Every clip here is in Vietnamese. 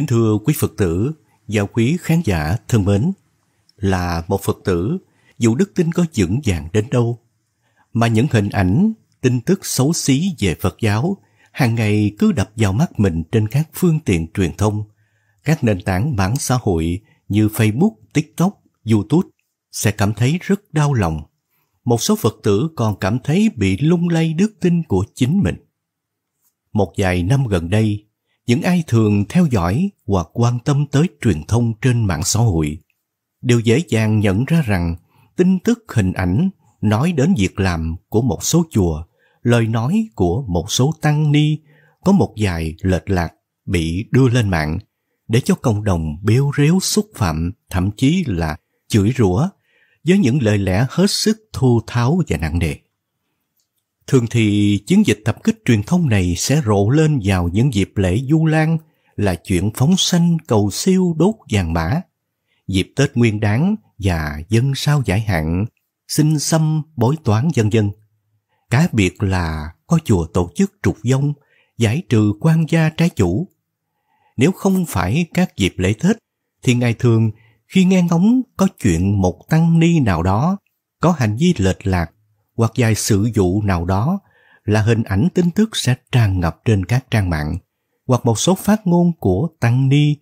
Kính thưa quý Phật tử và quý khán giả thân mến, là một Phật tử, dù đức tin có vững vàng đến đâu, mà những hình ảnh, tin tức xấu xí về Phật giáo hàng ngày cứ đập vào mắt mình trên các phương tiện truyền thông, các nền tảng mạng xã hội như Facebook, TikTok, YouTube sẽ cảm thấy rất đau lòng. Một số Phật tử còn cảm thấy bị lung lay đức tin của chính mình. Một vài năm gần đây, những ai thường theo dõi hoặc quan tâm tới truyền thông trên mạng xã hội đều dễ dàng nhận ra rằng tin tức hình ảnh nói đến việc làm của một số chùa lời nói của một số tăng ni có một vài lệch lạc bị đưa lên mạng để cho cộng đồng bêu rếu xúc phạm thậm chí là chửi rủa với những lời lẽ hết sức thô tháo và nặng nề Thường thì chiến dịch tập kích truyền thông này sẽ rộ lên vào những dịp lễ du lan là chuyện phóng sanh cầu siêu đốt vàng mã, dịp Tết Nguyên đáng và dân sao giải hạn, xin xâm bói toán dân dân. Cá biệt là có chùa tổ chức trục dông, giải trừ quan gia trái chủ. Nếu không phải các dịp lễ Tết, thì ngày thường khi nghe ngóng có chuyện một tăng ni nào đó có hành vi lệch lạc hoặc vài sự vụ nào đó là hình ảnh tin tức sẽ tràn ngập trên các trang mạng hoặc một số phát ngôn của tăng ni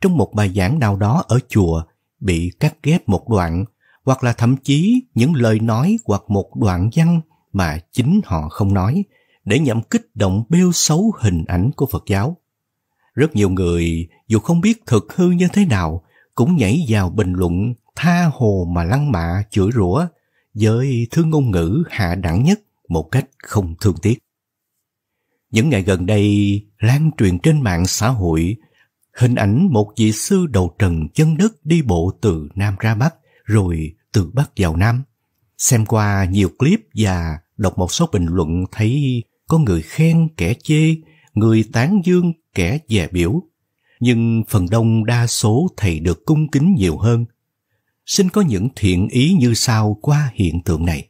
trong một bài giảng nào đó ở chùa bị cắt ghép một đoạn hoặc là thậm chí những lời nói hoặc một đoạn văn mà chính họ không nói để nhằm kích động bêu xấu hình ảnh của Phật giáo. Rất nhiều người dù không biết thực hư như thế nào cũng nhảy vào bình luận tha hồ mà lăng mạ chửi rủa với thứ ngôn ngữ hạ đẳng nhất một cách không thương tiếc. Những ngày gần đây lan truyền trên mạng xã hội hình ảnh một vị sư đầu trần chân đất đi bộ từ Nam ra Bắc rồi từ Bắc vào Nam. Xem qua nhiều clip và đọc một số bình luận thấy có người khen kẻ chê, người tán dương kẻ dè biểu. Nhưng phần đông đa số thầy được cung kính nhiều hơn xin có những thiện ý như sau qua hiện tượng này.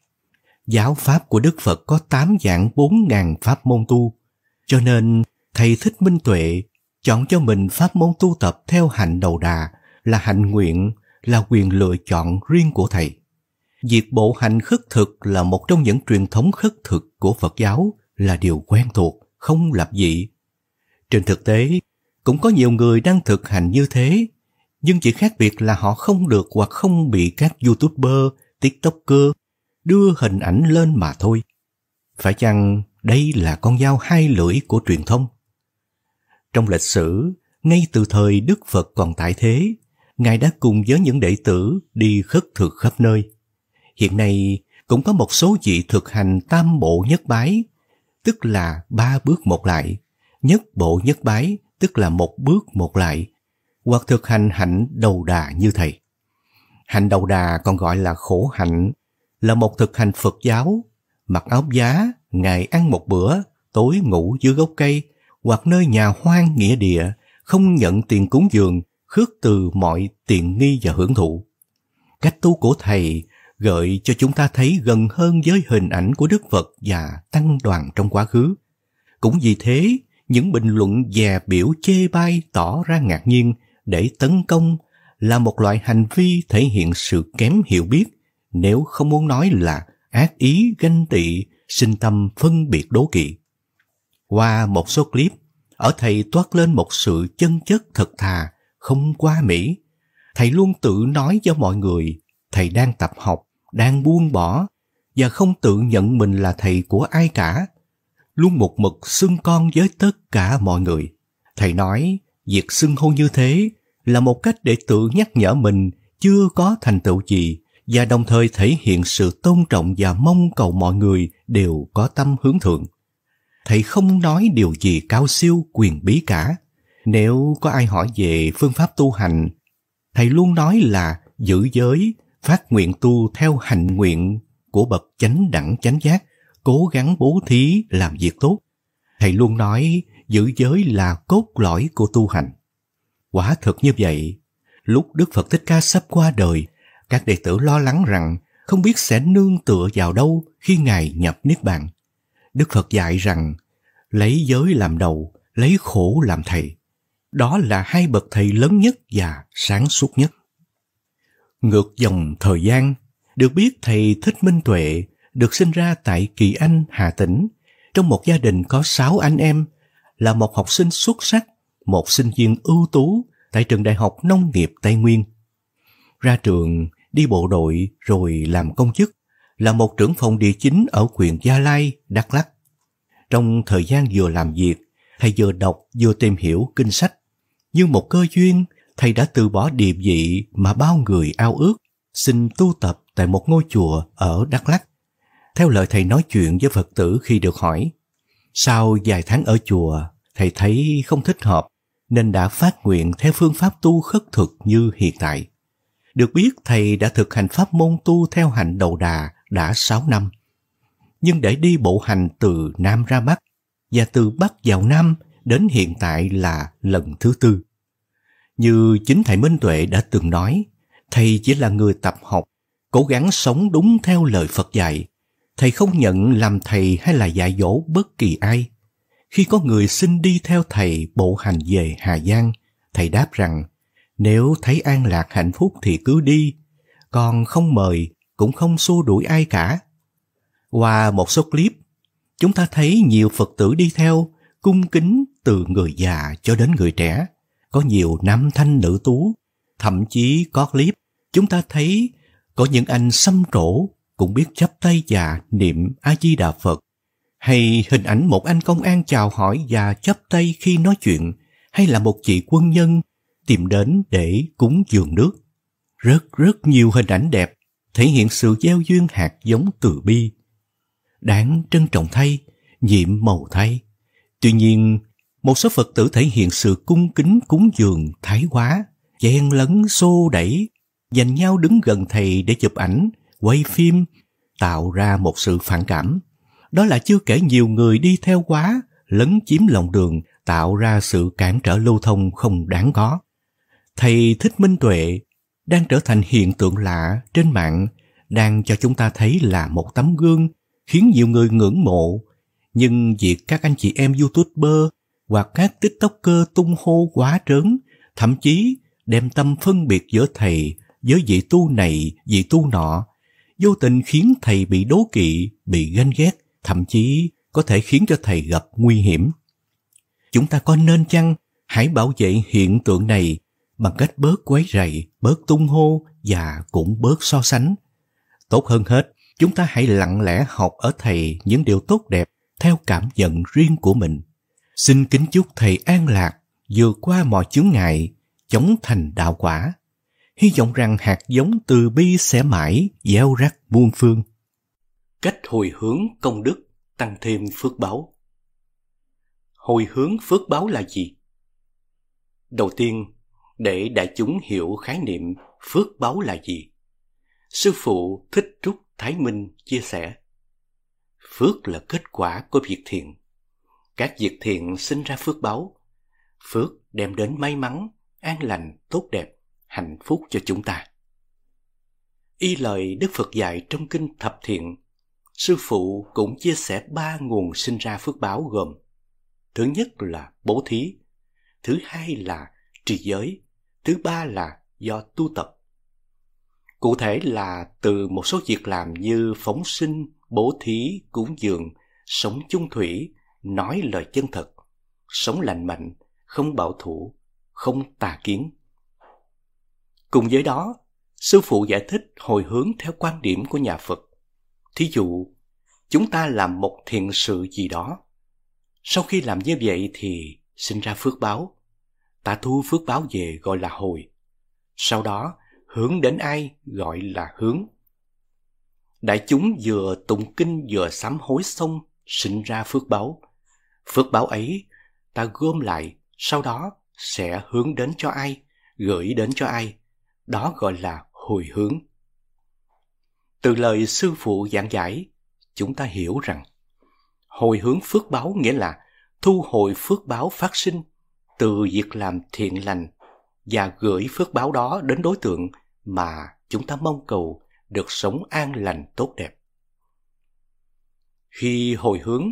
Giáo pháp của Đức Phật có 8 dạng 4 ngàn pháp môn tu, cho nên Thầy Thích Minh Tuệ chọn cho mình pháp môn tu tập theo hạnh đầu đà là hạnh nguyện, là quyền lựa chọn riêng của Thầy. Việc bộ hành khất thực là một trong những truyền thống khất thực của Phật giáo là điều quen thuộc, không lập dị. Trên thực tế, cũng có nhiều người đang thực hành như thế nhưng chỉ khác biệt là họ không được hoặc không bị các youtuber, tiktoker đưa hình ảnh lên mà thôi. Phải chăng đây là con dao hai lưỡi của truyền thông? Trong lịch sử, ngay từ thời Đức Phật còn tại thế, Ngài đã cùng với những đệ tử đi khất thực khắp nơi. Hiện nay cũng có một số vị thực hành tam bộ nhất bái, tức là ba bước một lại. Nhất bộ nhất bái, tức là một bước một lại hoặc thực hành hạnh đầu đà như thầy. Hạnh đầu đà còn gọi là khổ hạnh, là một thực hành Phật giáo, mặc áo giá, ngày ăn một bữa, tối ngủ dưới gốc cây, hoặc nơi nhà hoang nghĩa địa, không nhận tiền cúng dường, khước từ mọi tiện nghi và hưởng thụ. Cách tu của Thầy gợi cho chúng ta thấy gần hơn với hình ảnh của Đức Phật và Tăng đoàn trong quá khứ. Cũng vì thế, những bình luận dè biểu chê bai tỏ ra ngạc nhiên để tấn công là một loại hành vi thể hiện sự kém hiểu biết nếu không muốn nói là ác ý ganh tị sinh tâm phân biệt đố kỵ qua một số clip ở thầy toát lên một sự chân chất thật thà không qua mỹ thầy luôn tự nói cho mọi người thầy đang tập học đang buông bỏ và không tự nhận mình là thầy của ai cả luôn một mực xưng con với tất cả mọi người thầy nói Việc xưng hô như thế là một cách để tự nhắc nhở mình chưa có thành tựu gì và đồng thời thể hiện sự tôn trọng và mong cầu mọi người đều có tâm hướng thượng. Thầy không nói điều gì cao siêu quyền bí cả. Nếu có ai hỏi về phương pháp tu hành, thầy luôn nói là giữ giới, phát nguyện tu theo hành nguyện của bậc chánh đẳng chánh giác, cố gắng bố thí làm việc tốt. Thầy luôn nói giữ giới là cốt lõi của tu hành. Quả thực như vậy, lúc Đức Phật Thích Ca sắp qua đời, các đệ tử lo lắng rằng không biết sẽ nương tựa vào đâu khi Ngài nhập Niết Bàn. Đức Phật dạy rằng, lấy giới làm đầu, lấy khổ làm thầy. Đó là hai bậc thầy lớn nhất và sáng suốt nhất. Ngược dòng thời gian, được biết thầy Thích Minh Tuệ được sinh ra tại Kỳ Anh, Hà Tĩnh, trong một gia đình có sáu anh em là một học sinh xuất sắc, một sinh viên ưu tú tại trường Đại học Nông nghiệp Tây Nguyên. Ra trường, đi bộ đội rồi làm công chức, là một trưởng phòng địa chính ở huyện Gia Lai, Đắk lắc. Trong thời gian vừa làm việc, thầy vừa đọc vừa tìm hiểu kinh sách. Như một cơ duyên, thầy đã từ bỏ địa vị mà bao người ao ước, xin tu tập tại một ngôi chùa ở Đắk lắc. Theo lời thầy nói chuyện với Phật tử khi được hỏi, sau vài tháng ở chùa, thầy thấy không thích hợp nên đã phát nguyện theo phương pháp tu khất thực như hiện tại. Được biết thầy đã thực hành pháp môn tu theo hành đầu đà đã 6 năm. Nhưng để đi bộ hành từ Nam ra Bắc và từ Bắc vào Nam đến hiện tại là lần thứ tư. Như chính thầy Minh Tuệ đã từng nói, thầy chỉ là người tập học, cố gắng sống đúng theo lời Phật dạy Thầy không nhận làm thầy hay là dạy dỗ bất kỳ ai. Khi có người xin đi theo thầy bộ hành về Hà Giang, thầy đáp rằng nếu thấy an lạc hạnh phúc thì cứ đi, còn không mời cũng không xua đuổi ai cả. Qua một số clip, chúng ta thấy nhiều Phật tử đi theo, cung kính từ người già cho đến người trẻ, có nhiều nam thanh nữ tú, thậm chí có clip chúng ta thấy có những anh xâm trổ cũng biết chắp tay và niệm A-di-đà Phật, hay hình ảnh một anh công an chào hỏi và chắp tay khi nói chuyện, hay là một chị quân nhân tìm đến để cúng dường nước. Rất rất nhiều hình ảnh đẹp thể hiện sự gieo duyên hạt giống từ bi. Đáng trân trọng thay, nhiệm màu thay. Tuy nhiên, một số Phật tử thể hiện sự cung kính cúng dường thái quá, chen lấn xô đẩy, dành nhau đứng gần thầy để chụp ảnh quay phim tạo ra một sự phản cảm. Đó là chưa kể nhiều người đi theo quá, lấn chiếm lòng đường, tạo ra sự cản trở lưu thông không đáng có. Thầy Thích Minh Tuệ đang trở thành hiện tượng lạ trên mạng, đang cho chúng ta thấy là một tấm gương khiến nhiều người ngưỡng mộ. Nhưng việc các anh chị em youtuber hoặc các tiktoker tung hô quá trớn, thậm chí đem tâm phân biệt giữa thầy với vị tu này, vị tu nọ vô tình khiến thầy bị đố kỵ, bị ganh ghét, thậm chí có thể khiến cho thầy gặp nguy hiểm. Chúng ta có nên chăng hãy bảo vệ hiện tượng này bằng cách bớt quấy rầy, bớt tung hô và cũng bớt so sánh. Tốt hơn hết, chúng ta hãy lặng lẽ học ở thầy những điều tốt đẹp theo cảm nhận riêng của mình. Xin kính chúc thầy an lạc, vượt qua mọi chướng ngại, chống thành đạo quả hy vọng rằng hạt giống từ bi sẽ mãi gieo rắc muôn phương. Cách hồi hướng công đức tăng thêm phước báo. Hồi hướng phước báo là gì? Đầu tiên, để đại chúng hiểu khái niệm phước báo là gì, sư phụ Thích Trúc Thái Minh chia sẻ: Phước là kết quả của việc thiện. Các việc thiện sinh ra phước báo. Phước đem đến may mắn, an lành, tốt đẹp hạnh phúc cho chúng ta. Y lời Đức Phật dạy trong kinh Thập Thiện, sư phụ cũng chia sẻ ba nguồn sinh ra phước báo gồm thứ nhất là bố thí, thứ hai là trì giới, thứ ba là do tu tập. Cụ thể là từ một số việc làm như phóng sinh, bố thí, cúng dường, sống chung thủy, nói lời chân thật, sống lành mạnh, không bảo thủ, không tà kiến, Cùng với đó, sư phụ giải thích hồi hướng theo quan điểm của nhà Phật. Thí dụ, chúng ta làm một thiện sự gì đó. Sau khi làm như vậy thì sinh ra phước báo. Ta thu phước báo về gọi là hồi. Sau đó, hướng đến ai gọi là hướng. Đại chúng vừa tụng kinh vừa sám hối xong, sinh ra phước báo. Phước báo ấy ta gom lại, sau đó sẽ hướng đến cho ai, gửi đến cho ai đó gọi là hồi hướng từ lời sư phụ giảng giải chúng ta hiểu rằng hồi hướng phước báo nghĩa là thu hồi phước báo phát sinh từ việc làm thiện lành và gửi phước báo đó đến đối tượng mà chúng ta mong cầu được sống an lành tốt đẹp khi hồi hướng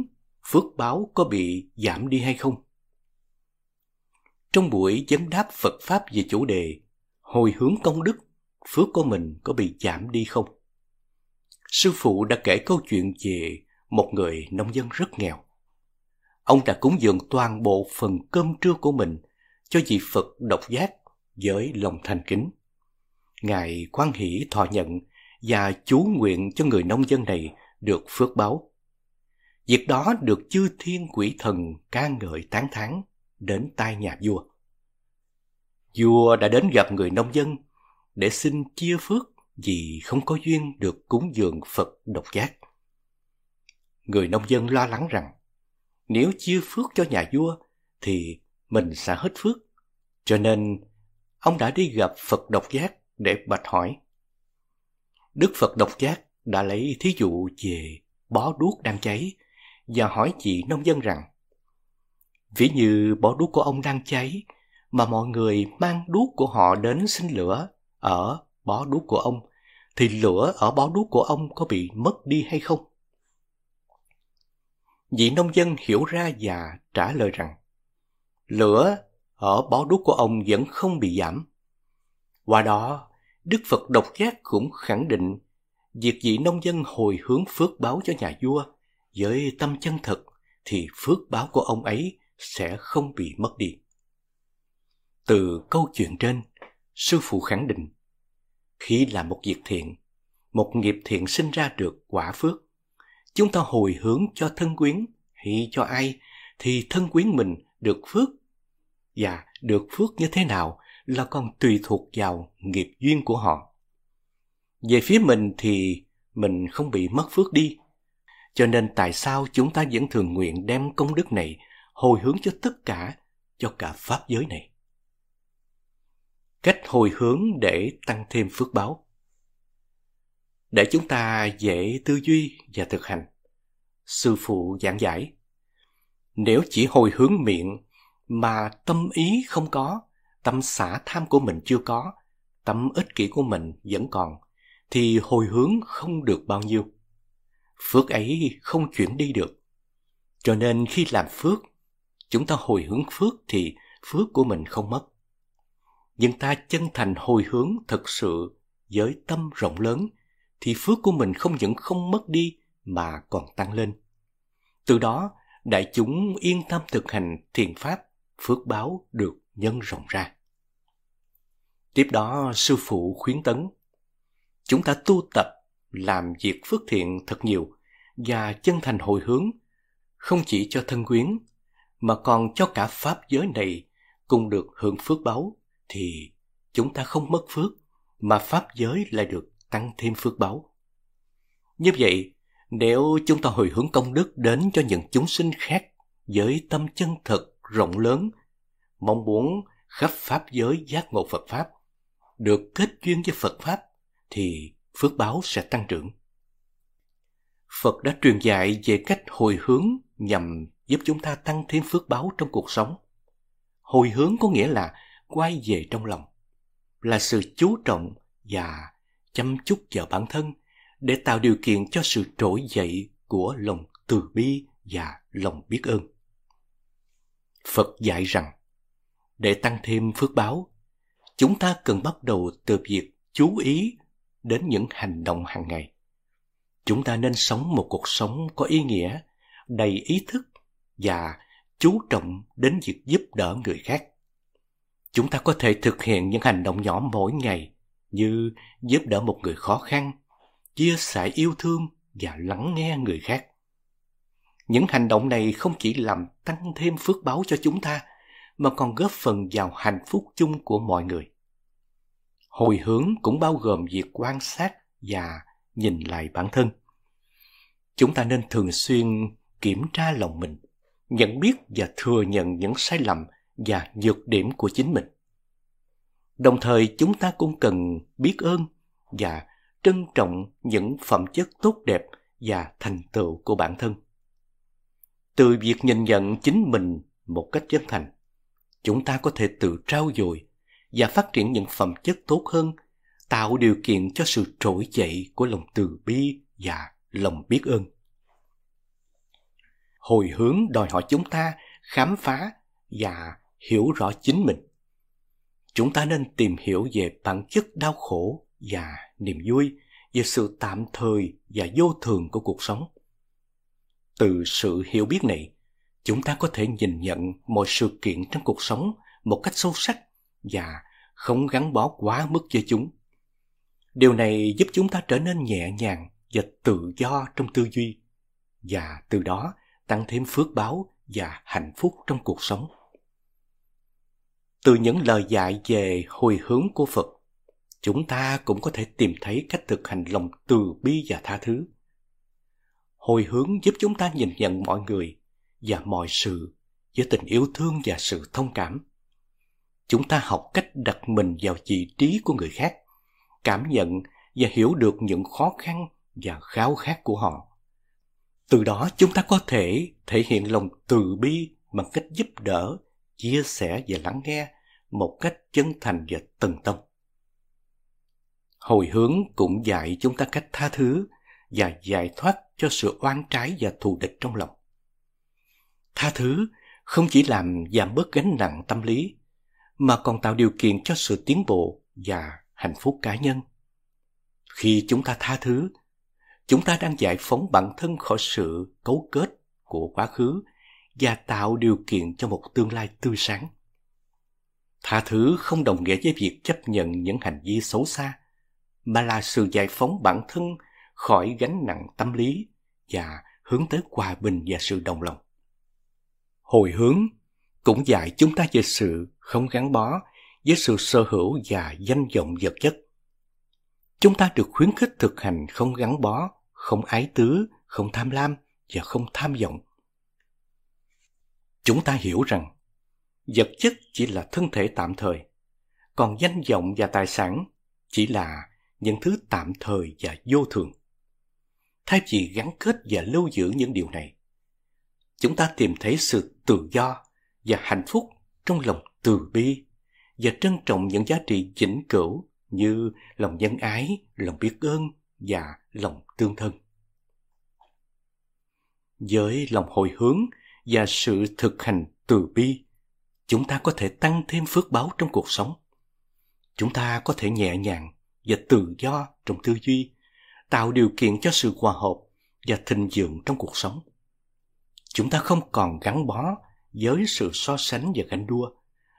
phước báo có bị giảm đi hay không trong buổi vấn đáp phật pháp về chủ đề hồi hướng công đức, phước của mình có bị giảm đi không? Sư phụ đã kể câu chuyện về một người nông dân rất nghèo. Ông đã cúng dường toàn bộ phần cơm trưa của mình cho vị Phật độc giác với lòng thành kính. Ngài quan hỷ thọ nhận và chú nguyện cho người nông dân này được phước báo. Việc đó được chư thiên quỷ thần ca ngợi tán thán đến tai nhà vua vua đã đến gặp người nông dân để xin chia phước vì không có duyên được cúng dường Phật độc giác. Người nông dân lo lắng rằng nếu chia phước cho nhà vua thì mình sẽ hết phước. Cho nên ông đã đi gặp Phật độc giác để bạch hỏi. Đức Phật độc giác đã lấy thí dụ về bó đuốc đang cháy và hỏi chị nông dân rằng ví như bó đuốc của ông đang cháy mà mọi người mang đuốc của họ đến xin lửa ở bó đuốc của ông thì lửa ở bó đuốc của ông có bị mất đi hay không vị nông dân hiểu ra và trả lời rằng lửa ở bó đuốc của ông vẫn không bị giảm qua đó đức phật độc giác cũng khẳng định việc vị nông dân hồi hướng phước báo cho nhà vua với tâm chân thật thì phước báo của ông ấy sẽ không bị mất đi từ câu chuyện trên, sư phụ khẳng định, khi làm một việc thiện, một nghiệp thiện sinh ra được quả phước. Chúng ta hồi hướng cho thân quyến hay cho ai thì thân quyến mình được phước. Và được phước như thế nào là còn tùy thuộc vào nghiệp duyên của họ. Về phía mình thì mình không bị mất phước đi. Cho nên tại sao chúng ta vẫn thường nguyện đem công đức này hồi hướng cho tất cả, cho cả pháp giới này? cách hồi hướng để tăng thêm phước báo để chúng ta dễ tư duy và thực hành sư phụ giảng giải nếu chỉ hồi hướng miệng mà tâm ý không có tâm xả tham của mình chưa có tâm ích kỷ của mình vẫn còn thì hồi hướng không được bao nhiêu phước ấy không chuyển đi được cho nên khi làm phước chúng ta hồi hướng phước thì phước của mình không mất nhưng ta chân thành hồi hướng thật sự với tâm rộng lớn thì phước của mình không những không mất đi mà còn tăng lên. Từ đó, đại chúng yên tâm thực hành thiền pháp, phước báo được nhân rộng ra. Tiếp đó, sư phụ khuyến tấn, chúng ta tu tập làm việc phước thiện thật nhiều và chân thành hồi hướng, không chỉ cho thân quyến mà còn cho cả pháp giới này cùng được hưởng phước báo thì chúng ta không mất phước mà pháp giới lại được tăng thêm phước báu. Như vậy, nếu chúng ta hồi hướng công đức đến cho những chúng sinh khác với tâm chân thật rộng lớn, mong muốn khắp pháp giới giác ngộ Phật Pháp, được kết duyên với Phật Pháp, thì phước báo sẽ tăng trưởng. Phật đã truyền dạy về cách hồi hướng nhằm giúp chúng ta tăng thêm phước báo trong cuộc sống. Hồi hướng có nghĩa là quay về trong lòng là sự chú trọng và chăm chút vào bản thân để tạo điều kiện cho sự trỗi dậy của lòng từ bi và lòng biết ơn. Phật dạy rằng, để tăng thêm phước báo, chúng ta cần bắt đầu từ việc chú ý đến những hành động hàng ngày. Chúng ta nên sống một cuộc sống có ý nghĩa, đầy ý thức và chú trọng đến việc giúp đỡ người khác chúng ta có thể thực hiện những hành động nhỏ mỗi ngày như giúp đỡ một người khó khăn chia sẻ yêu thương và lắng nghe người khác những hành động này không chỉ làm tăng thêm phước báo cho chúng ta mà còn góp phần vào hạnh phúc chung của mọi người hồi hướng cũng bao gồm việc quan sát và nhìn lại bản thân chúng ta nên thường xuyên kiểm tra lòng mình nhận biết và thừa nhận những sai lầm và nhược điểm của chính mình đồng thời chúng ta cũng cần biết ơn và trân trọng những phẩm chất tốt đẹp và thành tựu của bản thân từ việc nhìn nhận chính mình một cách chân thành chúng ta có thể tự trao dồi và phát triển những phẩm chất tốt hơn tạo điều kiện cho sự trỗi dậy của lòng từ bi và lòng biết ơn hồi hướng đòi hỏi chúng ta khám phá và hiểu rõ chính mình chúng ta nên tìm hiểu về bản chất đau khổ và niềm vui về sự tạm thời và vô thường của cuộc sống từ sự hiểu biết này chúng ta có thể nhìn nhận mọi sự kiện trong cuộc sống một cách sâu sắc và không gắn bó quá mức với chúng điều này giúp chúng ta trở nên nhẹ nhàng và tự do trong tư duy và từ đó tăng thêm phước báo và hạnh phúc trong cuộc sống từ những lời dạy về hồi hướng của phật chúng ta cũng có thể tìm thấy cách thực hành lòng từ bi và tha thứ hồi hướng giúp chúng ta nhìn nhận mọi người và mọi sự với tình yêu thương và sự thông cảm chúng ta học cách đặt mình vào vị trí của người khác cảm nhận và hiểu được những khó khăn và khao khát của họ từ đó chúng ta có thể thể hiện lòng từ bi bằng cách giúp đỡ chia sẻ và lắng nghe một cách chân thành và tận tâm. Hồi hướng cũng dạy chúng ta cách tha thứ và giải thoát cho sự oan trái và thù địch trong lòng. Tha thứ không chỉ làm giảm bớt gánh nặng tâm lý mà còn tạo điều kiện cho sự tiến bộ và hạnh phúc cá nhân. Khi chúng ta tha thứ, chúng ta đang giải phóng bản thân khỏi sự cấu kết của quá khứ và tạo điều kiện cho một tương lai tươi sáng. Tha thứ không đồng nghĩa với việc chấp nhận những hành vi xấu xa, mà là sự giải phóng bản thân khỏi gánh nặng tâm lý và hướng tới hòa bình và sự đồng lòng. Hồi hướng cũng dạy chúng ta về sự không gắn bó với sự sở hữu và danh vọng vật chất. Chúng ta được khuyến khích thực hành không gắn bó, không ái tứ, không tham lam và không tham vọng chúng ta hiểu rằng vật chất chỉ là thân thể tạm thời còn danh vọng và tài sản chỉ là những thứ tạm thời và vô thường thay vì gắn kết và lưu giữ những điều này chúng ta tìm thấy sự tự do và hạnh phúc trong lòng từ bi và trân trọng những giá trị vĩnh cửu như lòng nhân ái lòng biết ơn và lòng tương thân với lòng hồi hướng và sự thực hành từ bi chúng ta có thể tăng thêm phước báo trong cuộc sống chúng ta có thể nhẹ nhàng và tự do trong tư duy tạo điều kiện cho sự hòa hợp và thịnh vượng trong cuộc sống chúng ta không còn gắn bó với sự so sánh và ganh đua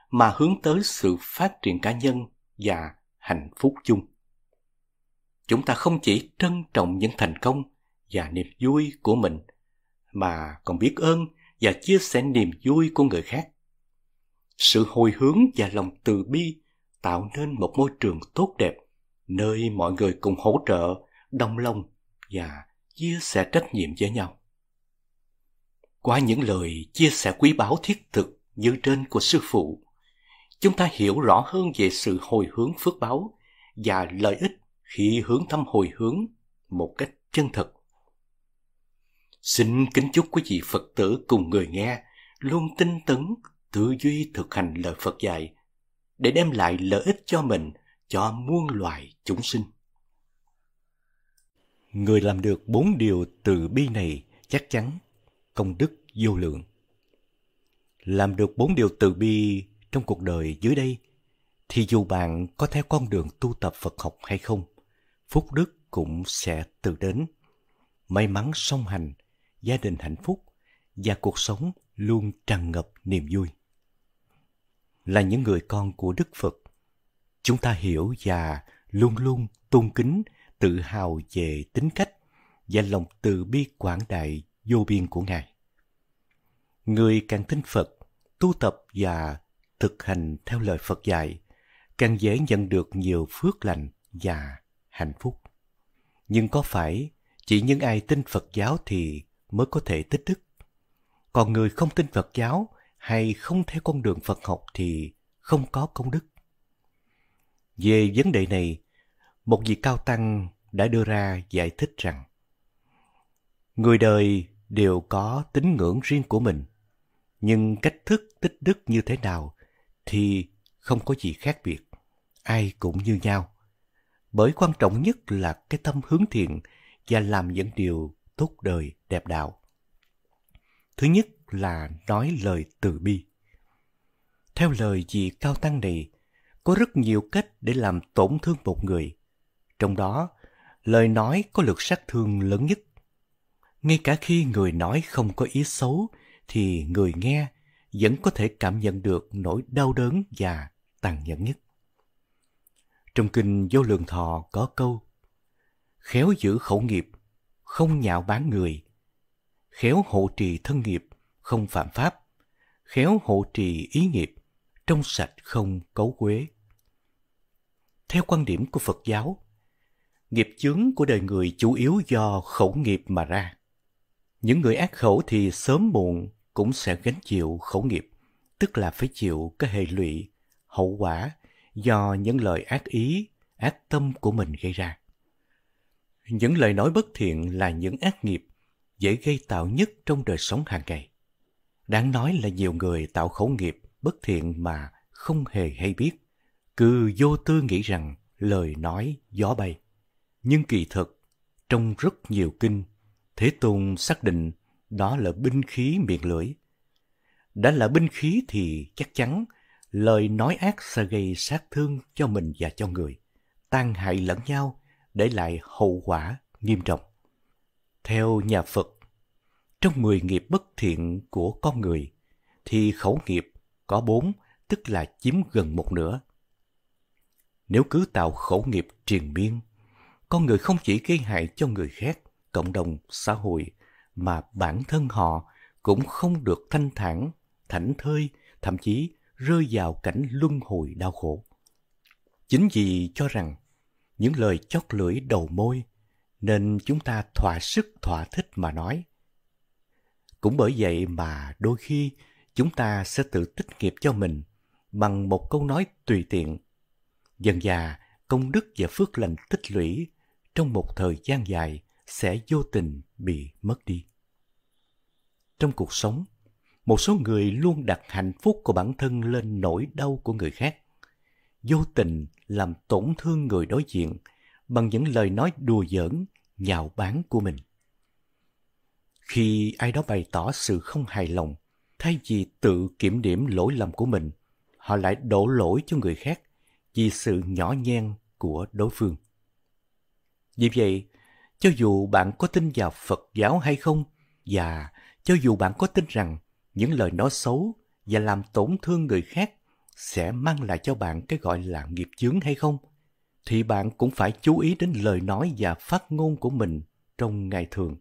mà hướng tới sự phát triển cá nhân và hạnh phúc chung chúng ta không chỉ trân trọng những thành công và niềm vui của mình mà còn biết ơn và chia sẻ niềm vui của người khác. Sự hồi hướng và lòng từ bi tạo nên một môi trường tốt đẹp nơi mọi người cùng hỗ trợ, đồng lòng và chia sẻ trách nhiệm với nhau. Qua những lời chia sẻ quý báu thiết thực như trên của sư phụ, chúng ta hiểu rõ hơn về sự hồi hướng phước báo và lợi ích khi hướng thăm hồi hướng một cách chân thực. Xin kính chúc quý vị Phật tử cùng người nghe luôn tinh tấn, tư duy thực hành lời Phật dạy để đem lại lợi ích cho mình, cho muôn loài chúng sinh. Người làm được bốn điều từ bi này chắc chắn công đức vô lượng. Làm được bốn điều từ bi trong cuộc đời dưới đây thì dù bạn có theo con đường tu tập Phật học hay không, phúc đức cũng sẽ từ đến. May mắn song hành gia đình hạnh phúc và cuộc sống luôn tràn ngập niềm vui. Là những người con của Đức Phật, chúng ta hiểu và luôn luôn tôn kính, tự hào về tính cách và lòng từ bi quảng đại vô biên của Ngài. Người càng tin Phật, tu tập và thực hành theo lời Phật dạy, càng dễ nhận được nhiều phước lành và hạnh phúc. Nhưng có phải chỉ những ai tin Phật giáo thì mới có thể tích đức. Còn người không tin Phật giáo hay không theo con đường Phật học thì không có công đức. Về vấn đề này, một vị cao tăng đã đưa ra giải thích rằng người đời đều có tín ngưỡng riêng của mình, nhưng cách thức tích đức như thế nào thì không có gì khác biệt, ai cũng như nhau. Bởi quan trọng nhất là cái tâm hướng thiện và làm những điều tốt đời đẹp đạo. Thứ nhất là nói lời từ bi. Theo lời vị cao tăng này, có rất nhiều cách để làm tổn thương một người. Trong đó, lời nói có lực sát thương lớn nhất. Ngay cả khi người nói không có ý xấu, thì người nghe vẫn có thể cảm nhận được nỗi đau đớn và tàn nhẫn nhất. Trong kinh Vô Lượng Thọ có câu Khéo giữ khẩu nghiệp không nhạo bán người, khéo hộ trì thân nghiệp, không phạm pháp, khéo hộ trì ý nghiệp, trong sạch không cấu quế. Theo quan điểm của Phật giáo, nghiệp chướng của đời người chủ yếu do khẩu nghiệp mà ra. Những người ác khẩu thì sớm muộn cũng sẽ gánh chịu khẩu nghiệp, tức là phải chịu cái hệ lụy, hậu quả do những lời ác ý, ác tâm của mình gây ra những lời nói bất thiện là những ác nghiệp dễ gây tạo nhất trong đời sống hàng ngày. Đáng nói là nhiều người tạo khẩu nghiệp bất thiện mà không hề hay biết, cứ vô tư nghĩ rằng lời nói gió bay. Nhưng kỳ thực, trong rất nhiều kinh, Thế Tôn xác định đó là binh khí miệng lưỡi. Đã là binh khí thì chắc chắn lời nói ác sẽ gây sát thương cho mình và cho người, tan hại lẫn nhau để lại hậu quả nghiêm trọng. Theo nhà Phật, trong 10 nghiệp bất thiện của con người thì khẩu nghiệp có 4, tức là chiếm gần một nửa. Nếu cứ tạo khẩu nghiệp triền miên, con người không chỉ gây hại cho người khác, cộng đồng, xã hội, mà bản thân họ cũng không được thanh thản, thảnh thơi, thậm chí rơi vào cảnh luân hồi đau khổ. Chính vì cho rằng những lời chót lưỡi đầu môi nên chúng ta thỏa sức thỏa thích mà nói cũng bởi vậy mà đôi khi chúng ta sẽ tự tích nghiệp cho mình bằng một câu nói tùy tiện dần dà công đức và phước lành tích lũy trong một thời gian dài sẽ vô tình bị mất đi trong cuộc sống một số người luôn đặt hạnh phúc của bản thân lên nỗi đau của người khác vô tình làm tổn thương người đối diện bằng những lời nói đùa giỡn, nhạo báng của mình. Khi ai đó bày tỏ sự không hài lòng, thay vì tự kiểm điểm lỗi lầm của mình, họ lại đổ lỗi cho người khác vì sự nhỏ nhen của đối phương. Vì vậy, cho dù bạn có tin vào Phật giáo hay không, và cho dù bạn có tin rằng những lời nói xấu và làm tổn thương người khác sẽ mang lại cho bạn cái gọi là nghiệp chướng hay không thì bạn cũng phải chú ý đến lời nói và phát ngôn của mình trong ngày thường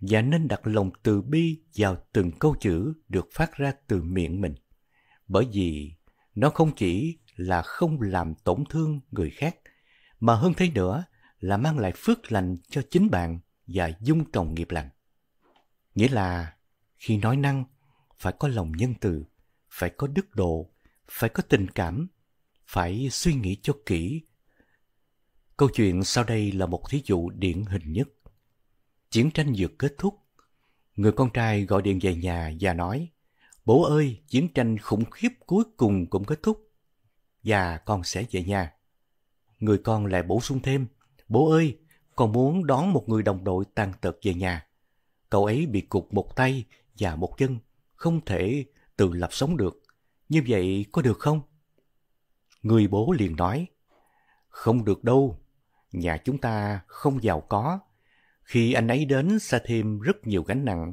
và nên đặt lòng từ bi vào từng câu chữ được phát ra từ miệng mình bởi vì nó không chỉ là không làm tổn thương người khác mà hơn thế nữa là mang lại phước lành cho chính bạn và dung trồng nghiệp lành nghĩa là khi nói năng phải có lòng nhân từ phải có đức độ phải có tình cảm, phải suy nghĩ cho kỹ. Câu chuyện sau đây là một thí dụ điển hình nhất. Chiến tranh vừa kết thúc, người con trai gọi điện về nhà và nói, Bố ơi, chiến tranh khủng khiếp cuối cùng cũng kết thúc, và con sẽ về nhà. Người con lại bổ sung thêm, Bố ơi, con muốn đón một người đồng đội tàn tật về nhà. Cậu ấy bị cụt một tay và một chân, không thể tự lập sống được. Như vậy có được không? Người bố liền nói, không được đâu, nhà chúng ta không giàu có. Khi anh ấy đến sẽ thêm rất nhiều gánh nặng,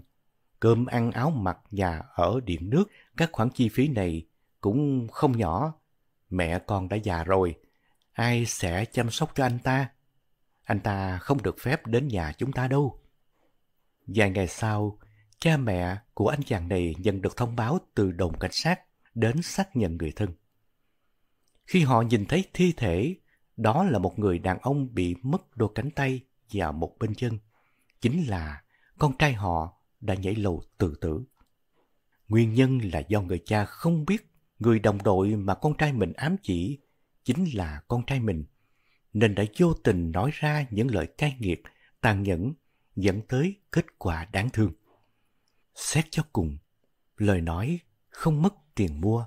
cơm ăn áo mặc nhà ở điện nước, các khoản chi phí này cũng không nhỏ. Mẹ con đã già rồi, ai sẽ chăm sóc cho anh ta? Anh ta không được phép đến nhà chúng ta đâu. Vài ngày sau, cha mẹ của anh chàng này nhận được thông báo từ đồn cảnh sát đến xác nhận người thân. Khi họ nhìn thấy thi thể, đó là một người đàn ông bị mất đôi cánh tay và một bên chân. Chính là con trai họ đã nhảy lầu tự tử. Nguyên nhân là do người cha không biết người đồng đội mà con trai mình ám chỉ chính là con trai mình, nên đã vô tình nói ra những lời cay nghiệt, tàn nhẫn, dẫn tới kết quả đáng thương. Xét cho cùng, lời nói không mất tiền mua.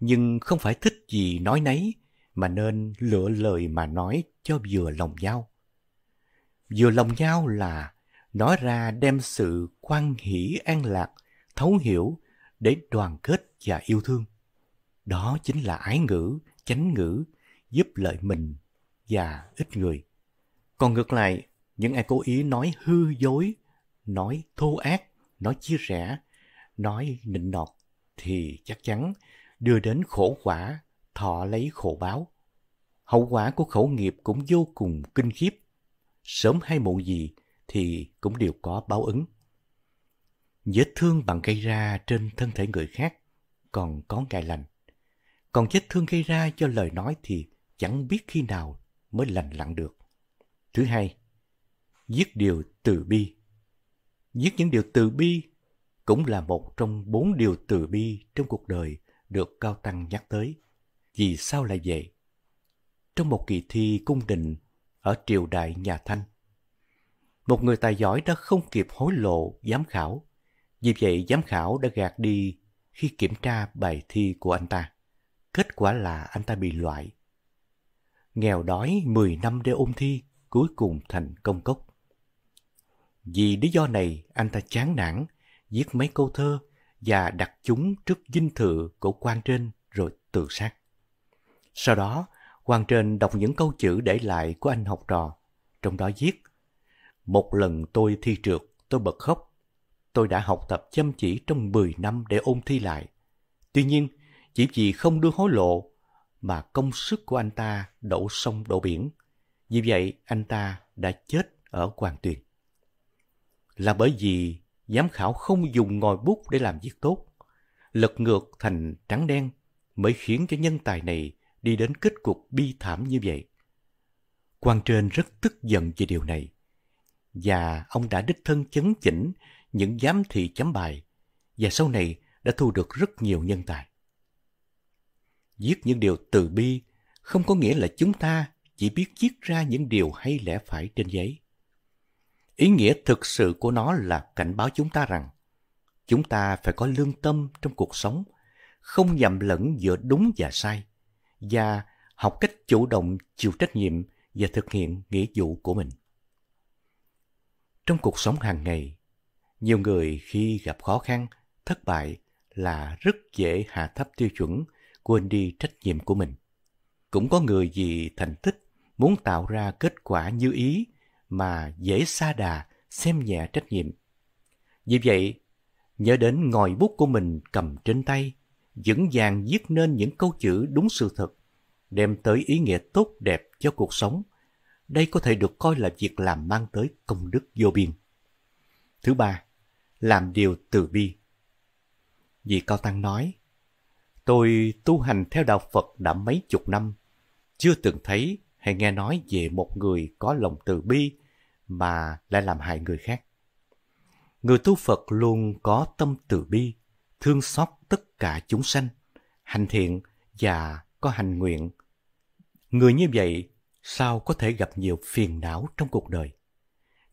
Nhưng không phải thích gì nói nấy, mà nên lựa lời mà nói cho vừa lòng nhau. Vừa lòng nhau là nói ra đem sự quan hỷ an lạc, thấu hiểu để đoàn kết và yêu thương. Đó chính là ái ngữ, chánh ngữ, giúp lợi mình và ít người. Còn ngược lại, những ai cố ý nói hư dối, nói thô ác, nói chia rẽ, nói nịnh nọt thì chắc chắn đưa đến khổ quả, thọ lấy khổ báo. Hậu quả của khẩu nghiệp cũng vô cùng kinh khiếp. Sớm hay muộn gì thì cũng đều có báo ứng. Vết thương bằng gây ra trên thân thể người khác còn có ngày lành. Còn vết thương gây ra cho lời nói thì chẳng biết khi nào mới lành lặn được. Thứ hai, giết điều từ bi. Giết những điều từ bi cũng là một trong bốn điều từ bi trong cuộc đời được Cao Tăng nhắc tới. Vì sao lại vậy? Trong một kỳ thi cung đình ở triều đại nhà Thanh, một người tài giỏi đã không kịp hối lộ giám khảo. Vì vậy giám khảo đã gạt đi khi kiểm tra bài thi của anh ta. Kết quả là anh ta bị loại. Nghèo đói 10 năm để ôn thi, cuối cùng thành công cốc. Vì lý do này, anh ta chán nản viết mấy câu thơ và đặt chúng trước dinh thự của quan trên rồi tự sát. Sau đó, quan trên đọc những câu chữ để lại của anh học trò, trong đó viết Một lần tôi thi trượt, tôi bật khóc. Tôi đã học tập chăm chỉ trong 10 năm để ôn thi lại. Tuy nhiên, chỉ vì không đưa hối lộ mà công sức của anh ta đổ sông đổ biển. Vì vậy, anh ta đã chết ở quan Tuyền. Là bởi vì giám khảo không dùng ngòi bút để làm việc tốt, lật ngược thành trắng đen mới khiến cho nhân tài này đi đến kết cục bi thảm như vậy. Quan trên rất tức giận về điều này, và ông đã đích thân chấn chỉnh những giám thị chấm bài, và sau này đã thu được rất nhiều nhân tài. Viết những điều từ bi không có nghĩa là chúng ta chỉ biết viết ra những điều hay lẽ phải trên giấy. Ý nghĩa thực sự của nó là cảnh báo chúng ta rằng chúng ta phải có lương tâm trong cuộc sống, không nhầm lẫn giữa đúng và sai, và học cách chủ động chịu trách nhiệm và thực hiện nghĩa vụ của mình. Trong cuộc sống hàng ngày, nhiều người khi gặp khó khăn, thất bại là rất dễ hạ thấp tiêu chuẩn, quên đi trách nhiệm của mình. Cũng có người vì thành tích muốn tạo ra kết quả như ý mà dễ xa đà, xem nhẹ trách nhiệm. Vì vậy, nhớ đến ngòi bút của mình cầm trên tay, vững vàng viết nên những câu chữ đúng sự thật, đem tới ý nghĩa tốt đẹp cho cuộc sống. Đây có thể được coi là việc làm mang tới công đức vô biên. Thứ ba, làm điều từ bi. Vì Cao Tăng nói, Tôi tu hành theo đạo Phật đã mấy chục năm, chưa từng thấy hay nghe nói về một người có lòng từ bi mà lại làm hại người khác. Người tu Phật luôn có tâm từ bi, thương xót tất cả chúng sanh, hành thiện và có hành nguyện. Người như vậy sao có thể gặp nhiều phiền não trong cuộc đời?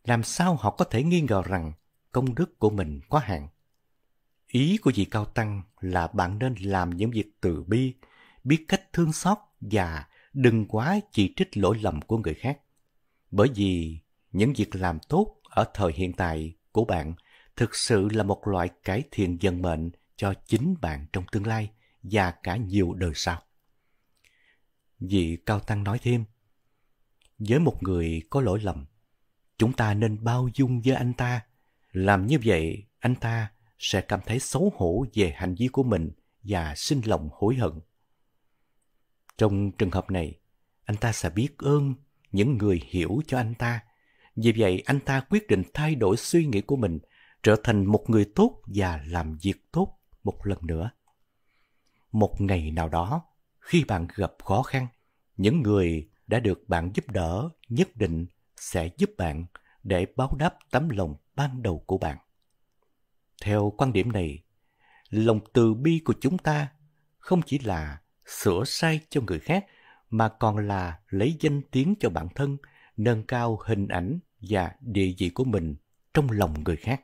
Làm sao họ có thể nghi ngờ rằng công đức của mình có hạn? Ý của vị Cao Tăng là bạn nên làm những việc từ bi, biết cách thương xót và đừng quá chỉ trích lỗi lầm của người khác. Bởi vì những việc làm tốt ở thời hiện tại của bạn thực sự là một loại cải thiện dần mệnh cho chính bạn trong tương lai và cả nhiều đời sau. Vị Cao Tăng nói thêm, với một người có lỗi lầm, chúng ta nên bao dung với anh ta. Làm như vậy, anh ta sẽ cảm thấy xấu hổ về hành vi của mình và sinh lòng hối hận. Trong trường hợp này, anh ta sẽ biết ơn những người hiểu cho anh ta vì vậy, anh ta quyết định thay đổi suy nghĩ của mình, trở thành một người tốt và làm việc tốt một lần nữa. Một ngày nào đó, khi bạn gặp khó khăn, những người đã được bạn giúp đỡ nhất định sẽ giúp bạn để báo đáp tấm lòng ban đầu của bạn. Theo quan điểm này, lòng từ bi của chúng ta không chỉ là sửa sai cho người khác mà còn là lấy danh tiếng cho bản thân, nâng cao hình ảnh và địa vị của mình trong lòng người khác.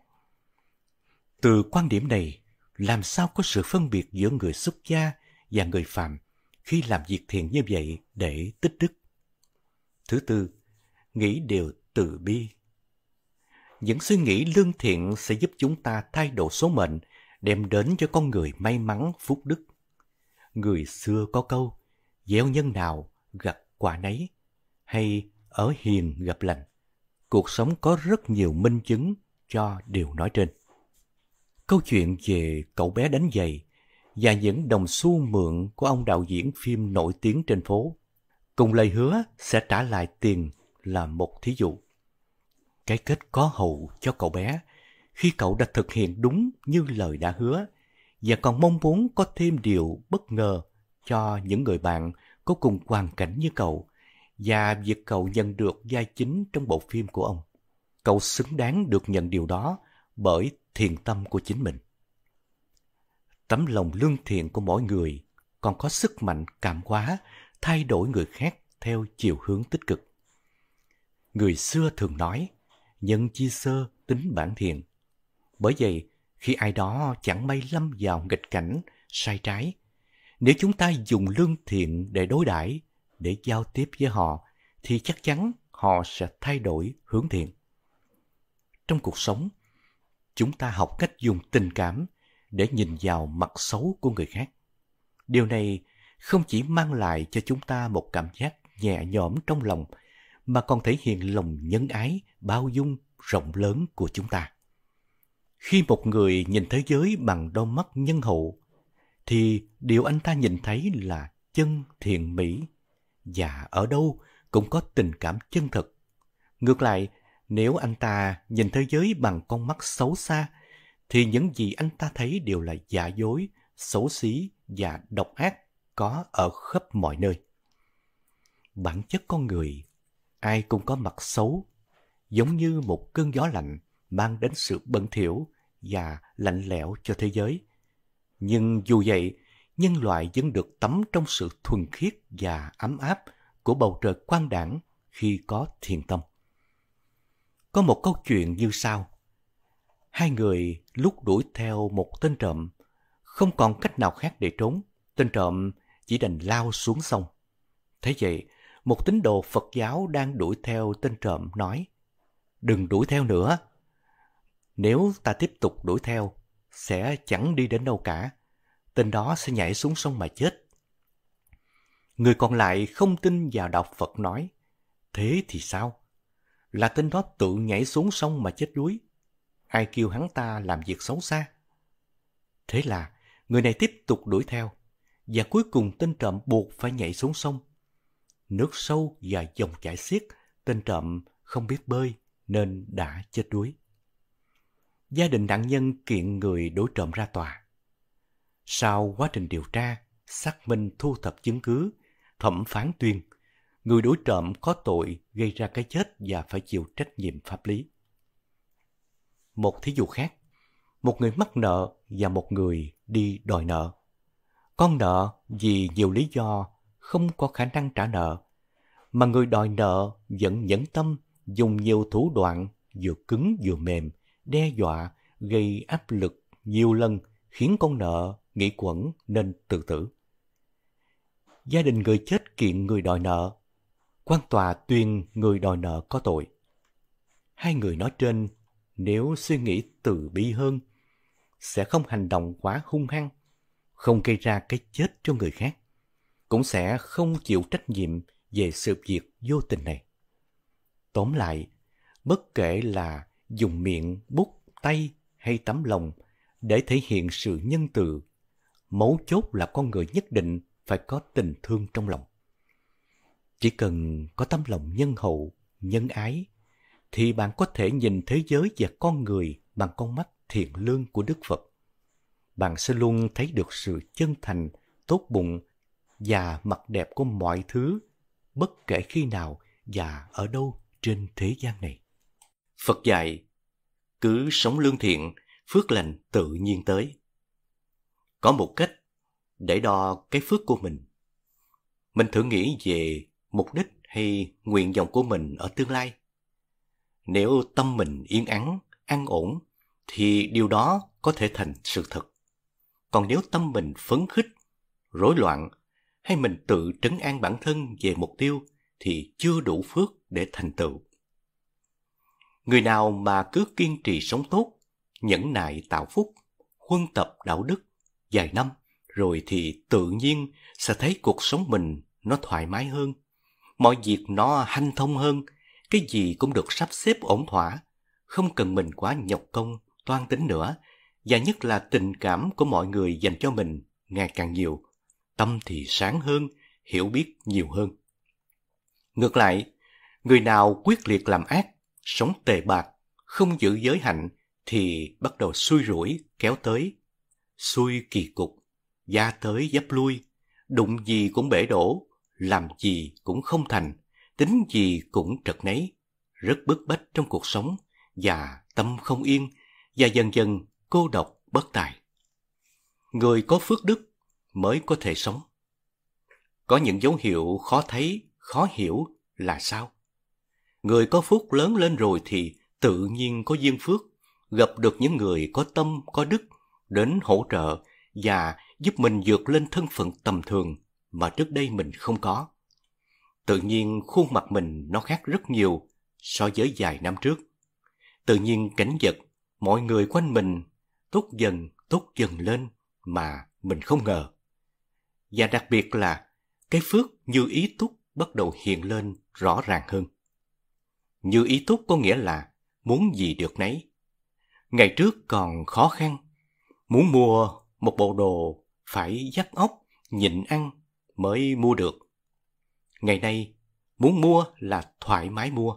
Từ quan điểm này, làm sao có sự phân biệt giữa người xuất gia và người phạm khi làm việc thiện như vậy để tích đức? Thứ tư, nghĩ điều từ bi. Những suy nghĩ lương thiện sẽ giúp chúng ta thay đổi số mệnh, đem đến cho con người may mắn phúc đức. Người xưa có câu, gieo nhân nào gặp quả nấy, hay ở hiền gặp lành cuộc sống có rất nhiều minh chứng cho điều nói trên. Câu chuyện về cậu bé đánh giày và những đồng xu mượn của ông đạo diễn phim nổi tiếng trên phố cùng lời hứa sẽ trả lại tiền là một thí dụ. Cái kết có hậu cho cậu bé khi cậu đã thực hiện đúng như lời đã hứa và còn mong muốn có thêm điều bất ngờ cho những người bạn có cùng hoàn cảnh như cậu và việc cậu nhận được vai chính trong bộ phim của ông. Cậu xứng đáng được nhận điều đó bởi thiền tâm của chính mình. Tấm lòng lương thiện của mỗi người còn có sức mạnh cảm hóa, thay đổi người khác theo chiều hướng tích cực. Người xưa thường nói, nhân chi sơ tính bản thiện. Bởi vậy, khi ai đó chẳng may lâm vào nghịch cảnh, sai trái, nếu chúng ta dùng lương thiện để đối đãi để giao tiếp với họ thì chắc chắn họ sẽ thay đổi hướng thiện. Trong cuộc sống, chúng ta học cách dùng tình cảm để nhìn vào mặt xấu của người khác. Điều này không chỉ mang lại cho chúng ta một cảm giác nhẹ nhõm trong lòng mà còn thể hiện lòng nhân ái, bao dung, rộng lớn của chúng ta. Khi một người nhìn thế giới bằng đôi mắt nhân hậu thì điều anh ta nhìn thấy là chân thiện mỹ và ở đâu cũng có tình cảm chân thực. Ngược lại, nếu anh ta nhìn thế giới bằng con mắt xấu xa, thì những gì anh ta thấy đều là giả dối, xấu xí và độc ác có ở khắp mọi nơi. Bản chất con người, ai cũng có mặt xấu, giống như một cơn gió lạnh mang đến sự bẩn thỉu và lạnh lẽo cho thế giới. Nhưng dù vậy, nhân loại vẫn được tắm trong sự thuần khiết và ấm áp của bầu trời quang đảng khi có thiền tâm. Có một câu chuyện như sau. Hai người lúc đuổi theo một tên trộm, không còn cách nào khác để trốn. Tên trộm chỉ đành lao xuống sông. Thế vậy, một tín đồ Phật giáo đang đuổi theo tên trộm nói, Đừng đuổi theo nữa. Nếu ta tiếp tục đuổi theo, sẽ chẳng đi đến đâu cả tên đó sẽ nhảy xuống sông mà chết. Người còn lại không tin và đọc Phật nói, thế thì sao? Là tên đó tự nhảy xuống sông mà chết đuối. Ai kêu hắn ta làm việc xấu xa? Thế là người này tiếp tục đuổi theo và cuối cùng tên trộm buộc phải nhảy xuống sông. Nước sâu và dòng chảy xiết, tên trộm không biết bơi nên đã chết đuối. Gia đình nạn nhân kiện người đối trộm ra tòa. Sau quá trình điều tra, xác minh thu thập chứng cứ, thẩm phán tuyên, người đối trộm có tội gây ra cái chết và phải chịu trách nhiệm pháp lý. Một thí dụ khác, một người mắc nợ và một người đi đòi nợ. Con nợ vì nhiều lý do không có khả năng trả nợ, mà người đòi nợ vẫn nhẫn tâm dùng nhiều thủ đoạn vừa cứng vừa mềm, đe dọa, gây áp lực nhiều lần khiến con nợ nghĩ quẩn nên tự tử. Gia đình người chết kiện người đòi nợ. quan tòa tuyên người đòi nợ có tội. Hai người nói trên, nếu suy nghĩ từ bi hơn, sẽ không hành động quá hung hăng, không gây ra cái chết cho người khác, cũng sẽ không chịu trách nhiệm về sự việc vô tình này. Tóm lại, bất kể là dùng miệng, bút, tay hay tấm lòng để thể hiện sự nhân từ mấu chốt là con người nhất định phải có tình thương trong lòng. Chỉ cần có tấm lòng nhân hậu, nhân ái, thì bạn có thể nhìn thế giới và con người bằng con mắt thiện lương của Đức Phật. Bạn sẽ luôn thấy được sự chân thành, tốt bụng và mặt đẹp của mọi thứ, bất kể khi nào và ở đâu trên thế gian này. Phật dạy, cứ sống lương thiện, phước lành tự nhiên tới có một cách để đo cái phước của mình. Mình thử nghĩ về mục đích hay nguyện vọng của mình ở tương lai. Nếu tâm mình yên ắng, an ổn, thì điều đó có thể thành sự thật. Còn nếu tâm mình phấn khích, rối loạn, hay mình tự trấn an bản thân về mục tiêu thì chưa đủ phước để thành tựu. Người nào mà cứ kiên trì sống tốt, nhẫn nại tạo phúc, huân tập đạo đức, vài năm rồi thì tự nhiên sẽ thấy cuộc sống mình nó thoải mái hơn mọi việc nó hanh thông hơn cái gì cũng được sắp xếp ổn thỏa không cần mình quá nhọc công toan tính nữa và nhất là tình cảm của mọi người dành cho mình ngày càng nhiều tâm thì sáng hơn hiểu biết nhiều hơn ngược lại người nào quyết liệt làm ác sống tề bạc không giữ giới hạnh thì bắt đầu xui rủi kéo tới xui kỳ cục, giá tới dấp lui, đụng gì cũng bể đổ, làm gì cũng không thành, tính gì cũng trật nấy, rất bức bách trong cuộc sống và tâm không yên và dần dần cô độc bất tài. Người có phước đức mới có thể sống. Có những dấu hiệu khó thấy, khó hiểu là sao? Người có phúc lớn lên rồi thì tự nhiên có duyên phước, gặp được những người có tâm, có đức, đến hỗ trợ và giúp mình vượt lên thân phận tầm thường mà trước đây mình không có. Tự nhiên khuôn mặt mình nó khác rất nhiều so với vài năm trước. Tự nhiên cảnh vật, mọi người quanh mình tốt dần, tốt dần lên mà mình không ngờ. Và đặc biệt là cái phước như ý túc bắt đầu hiện lên rõ ràng hơn. Như ý túc có nghĩa là muốn gì được nấy. Ngày trước còn khó khăn, Muốn mua một bộ đồ phải dắt ốc nhịn ăn mới mua được. Ngày nay, muốn mua là thoải mái mua.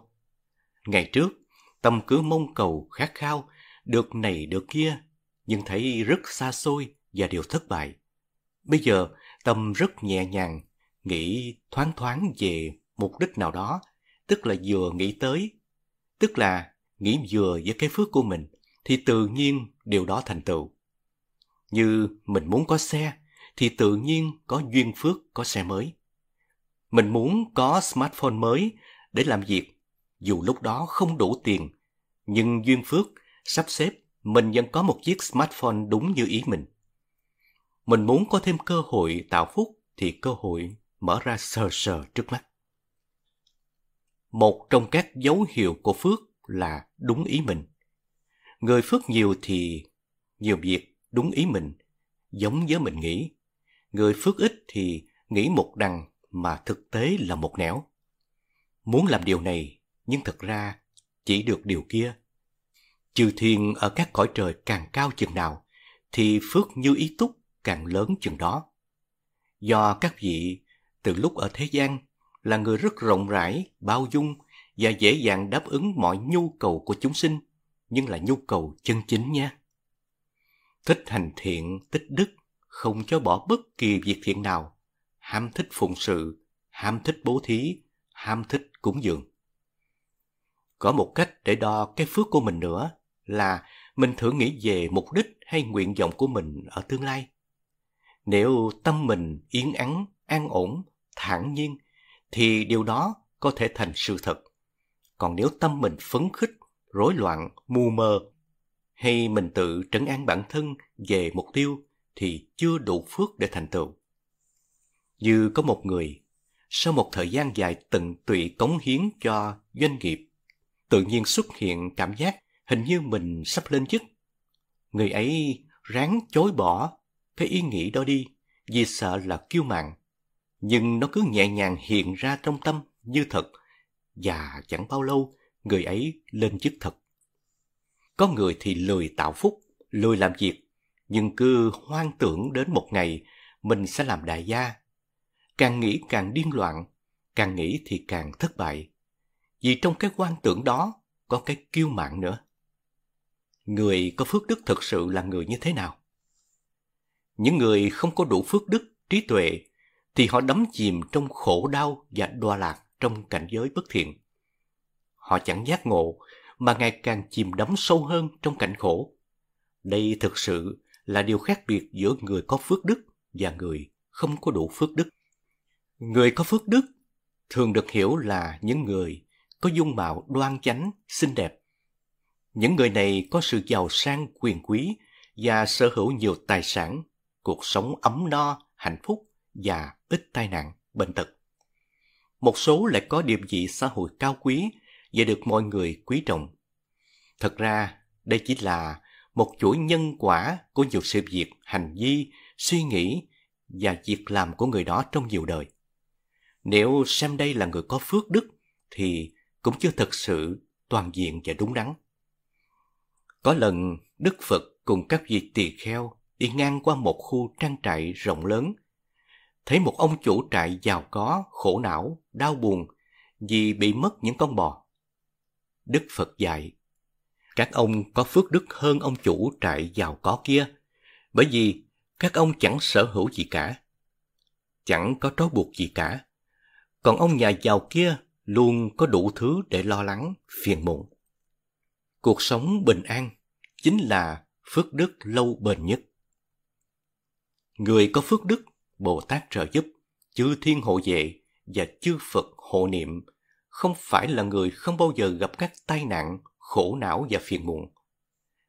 Ngày trước, tâm cứ mong cầu khát khao, được này được kia, nhưng thấy rất xa xôi và đều thất bại. Bây giờ, tâm rất nhẹ nhàng, nghĩ thoáng thoáng về mục đích nào đó, tức là vừa nghĩ tới, tức là nghĩ vừa với cái phước của mình, thì tự nhiên điều đó thành tựu. Như mình muốn có xe thì tự nhiên có duyên phước có xe mới. Mình muốn có smartphone mới để làm việc, dù lúc đó không đủ tiền, nhưng duyên phước sắp xếp mình vẫn có một chiếc smartphone đúng như ý mình. Mình muốn có thêm cơ hội tạo phúc thì cơ hội mở ra sờ sờ trước mắt. Một trong các dấu hiệu của phước là đúng ý mình. Người phước nhiều thì nhiều việc đúng ý mình, giống với mình nghĩ. Người phước ít thì nghĩ một đằng mà thực tế là một nẻo. Muốn làm điều này, nhưng thật ra chỉ được điều kia. Chư thiên ở các cõi trời càng cao chừng nào, thì phước như ý túc càng lớn chừng đó. Do các vị từ lúc ở thế gian là người rất rộng rãi, bao dung và dễ dàng đáp ứng mọi nhu cầu của chúng sinh, nhưng là nhu cầu chân chính nha thích hành thiện, tích đức, không cho bỏ bất kỳ việc thiện nào, ham thích phụng sự, ham thích bố thí, ham thích cúng dường. Có một cách để đo cái phước của mình nữa là mình thử nghĩ về mục đích hay nguyện vọng của mình ở tương lai. Nếu tâm mình yên ắng, an ổn, thản nhiên thì điều đó có thể thành sự thật. Còn nếu tâm mình phấn khích, rối loạn, mù mờ hay mình tự trấn an bản thân về mục tiêu thì chưa đủ phước để thành tựu. Như có một người, sau một thời gian dài tận tụy cống hiến cho doanh nghiệp, tự nhiên xuất hiện cảm giác hình như mình sắp lên chức. Người ấy ráng chối bỏ cái ý nghĩ đó đi vì sợ là kiêu mạn, nhưng nó cứ nhẹ nhàng hiện ra trong tâm như thật và chẳng bao lâu người ấy lên chức thật. Có người thì lười tạo phúc, lười làm việc, nhưng cứ hoang tưởng đến một ngày mình sẽ làm đại gia. Càng nghĩ càng điên loạn, càng nghĩ thì càng thất bại. Vì trong cái quan tưởng đó có cái kiêu mạn nữa. Người có phước đức thực sự là người như thế nào? Những người không có đủ phước đức, trí tuệ thì họ đắm chìm trong khổ đau và đọa lạc trong cảnh giới bất thiện. Họ chẳng giác ngộ mà ngày càng chìm đắm sâu hơn trong cảnh khổ. Đây thực sự là điều khác biệt giữa người có phước đức và người không có đủ phước đức. Người có phước đức thường được hiểu là những người có dung mạo đoan chánh, xinh đẹp. Những người này có sự giàu sang quyền quý và sở hữu nhiều tài sản, cuộc sống ấm no, hạnh phúc và ít tai nạn, bệnh tật. Một số lại có địa vị xã hội cao quý và được mọi người quý trọng. Thật ra, đây chỉ là một chuỗi nhân quả của nhiều sự việc, hành vi, suy nghĩ và việc làm của người đó trong nhiều đời. Nếu xem đây là người có phước đức thì cũng chưa thật sự toàn diện và đúng đắn. Có lần Đức Phật cùng các vị tỳ kheo đi ngang qua một khu trang trại rộng lớn. Thấy một ông chủ trại giàu có, khổ não, đau buồn vì bị mất những con bò. Đức Phật dạy, các ông có phước đức hơn ông chủ trại giàu có kia, bởi vì các ông chẳng sở hữu gì cả, chẳng có trói buộc gì cả. Còn ông nhà giàu kia luôn có đủ thứ để lo lắng, phiền muộn. Cuộc sống bình an chính là phước đức lâu bền nhất. Người có phước đức, Bồ Tát trợ giúp, chư thiên hộ vệ và chư Phật hộ niệm không phải là người không bao giờ gặp các tai nạn, khổ não và phiền muộn.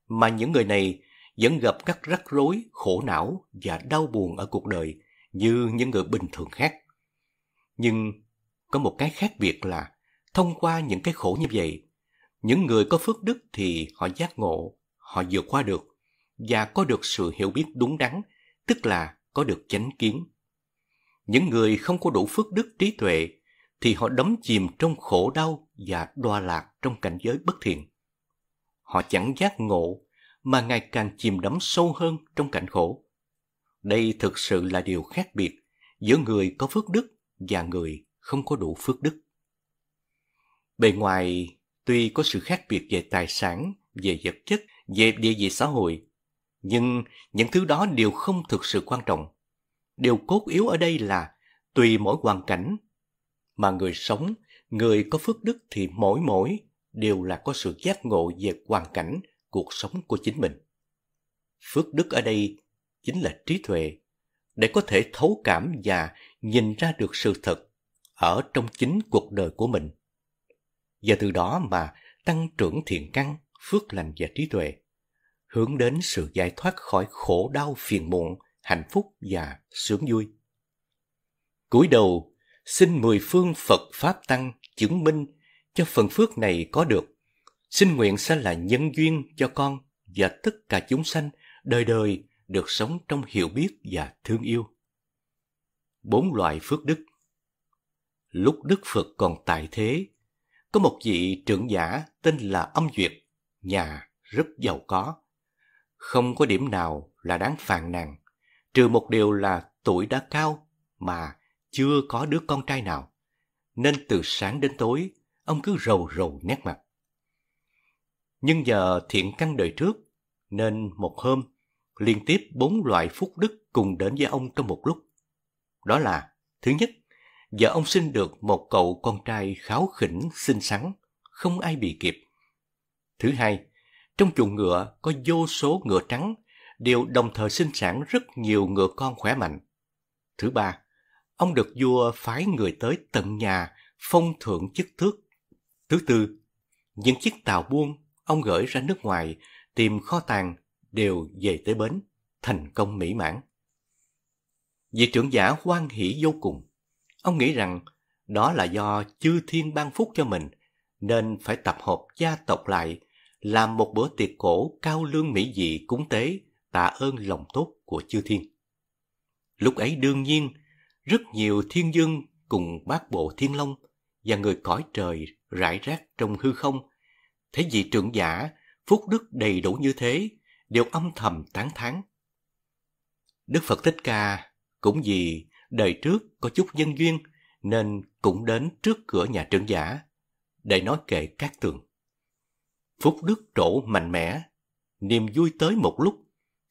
Mà những người này vẫn gặp các rắc rối, khổ não và đau buồn ở cuộc đời như những người bình thường khác. Nhưng có một cái khác biệt là thông qua những cái khổ như vậy, những người có phước đức thì họ giác ngộ, họ vượt qua được và có được sự hiểu biết đúng đắn, tức là có được chánh kiến. Những người không có đủ phước đức trí tuệ thì họ đắm chìm trong khổ đau và đoa lạc trong cảnh giới bất thiện. Họ chẳng giác ngộ mà ngày càng chìm đắm sâu hơn trong cảnh khổ. Đây thực sự là điều khác biệt giữa người có phước đức và người không có đủ phước đức. Bề ngoài, tuy có sự khác biệt về tài sản, về vật chất, về địa vị xã hội, nhưng những thứ đó đều không thực sự quan trọng. Điều cốt yếu ở đây là tùy mỗi hoàn cảnh mà người sống, người có phước đức thì mỗi mỗi đều là có sự giác ngộ về hoàn cảnh, cuộc sống của chính mình. Phước đức ở đây chính là trí tuệ, để có thể thấu cảm và nhìn ra được sự thật ở trong chính cuộc đời của mình. Và từ đó mà tăng trưởng thiện căn, phước lành và trí tuệ, hướng đến sự giải thoát khỏi khổ đau phiền muộn, hạnh phúc và sướng vui. Cúi đầu xin mười phương Phật Pháp Tăng chứng minh cho phần phước này có được. Xin nguyện sẽ là nhân duyên cho con và tất cả chúng sanh đời đời được sống trong hiểu biết và thương yêu. Bốn loại phước đức Lúc Đức Phật còn tại thế, có một vị trưởng giả tên là Âm Duyệt, nhà rất giàu có. Không có điểm nào là đáng phàn nàn, trừ một điều là tuổi đã cao mà chưa có đứa con trai nào, nên từ sáng đến tối ông cứ rầu rầu nét mặt. Nhưng giờ thiện căn đời trước, nên một hôm liên tiếp bốn loại phúc đức cùng đến với ông trong một lúc. Đó là, thứ nhất, vợ ông sinh được một cậu con trai kháo khỉnh xinh xắn, không ai bị kịp. Thứ hai, trong chuồng ngựa có vô số ngựa trắng, đều đồng thời sinh sản rất nhiều ngựa con khỏe mạnh. Thứ ba, ông được vua phái người tới tận nhà phong thưởng chức tước. Thứ tư, những chiếc tàu buôn ông gửi ra nước ngoài tìm kho tàng đều về tới bến, thành công mỹ mãn. Vị trưởng giả hoan hỷ vô cùng. Ông nghĩ rằng đó là do chư thiên ban phúc cho mình, nên phải tập hợp gia tộc lại, làm một bữa tiệc cổ cao lương mỹ dị cúng tế, tạ ơn lòng tốt của chư thiên. Lúc ấy đương nhiên rất nhiều thiên dương cùng bát bộ thiên long và người cõi trời rải rác trong hư không. thấy vị trưởng giả, phúc đức đầy đủ như thế, đều âm thầm tán thán. Đức Phật Thích Ca cũng vì đời trước có chút nhân duyên nên cũng đến trước cửa nhà trưởng giả để nói kệ các tường. Phúc đức trổ mạnh mẽ, niềm vui tới một lúc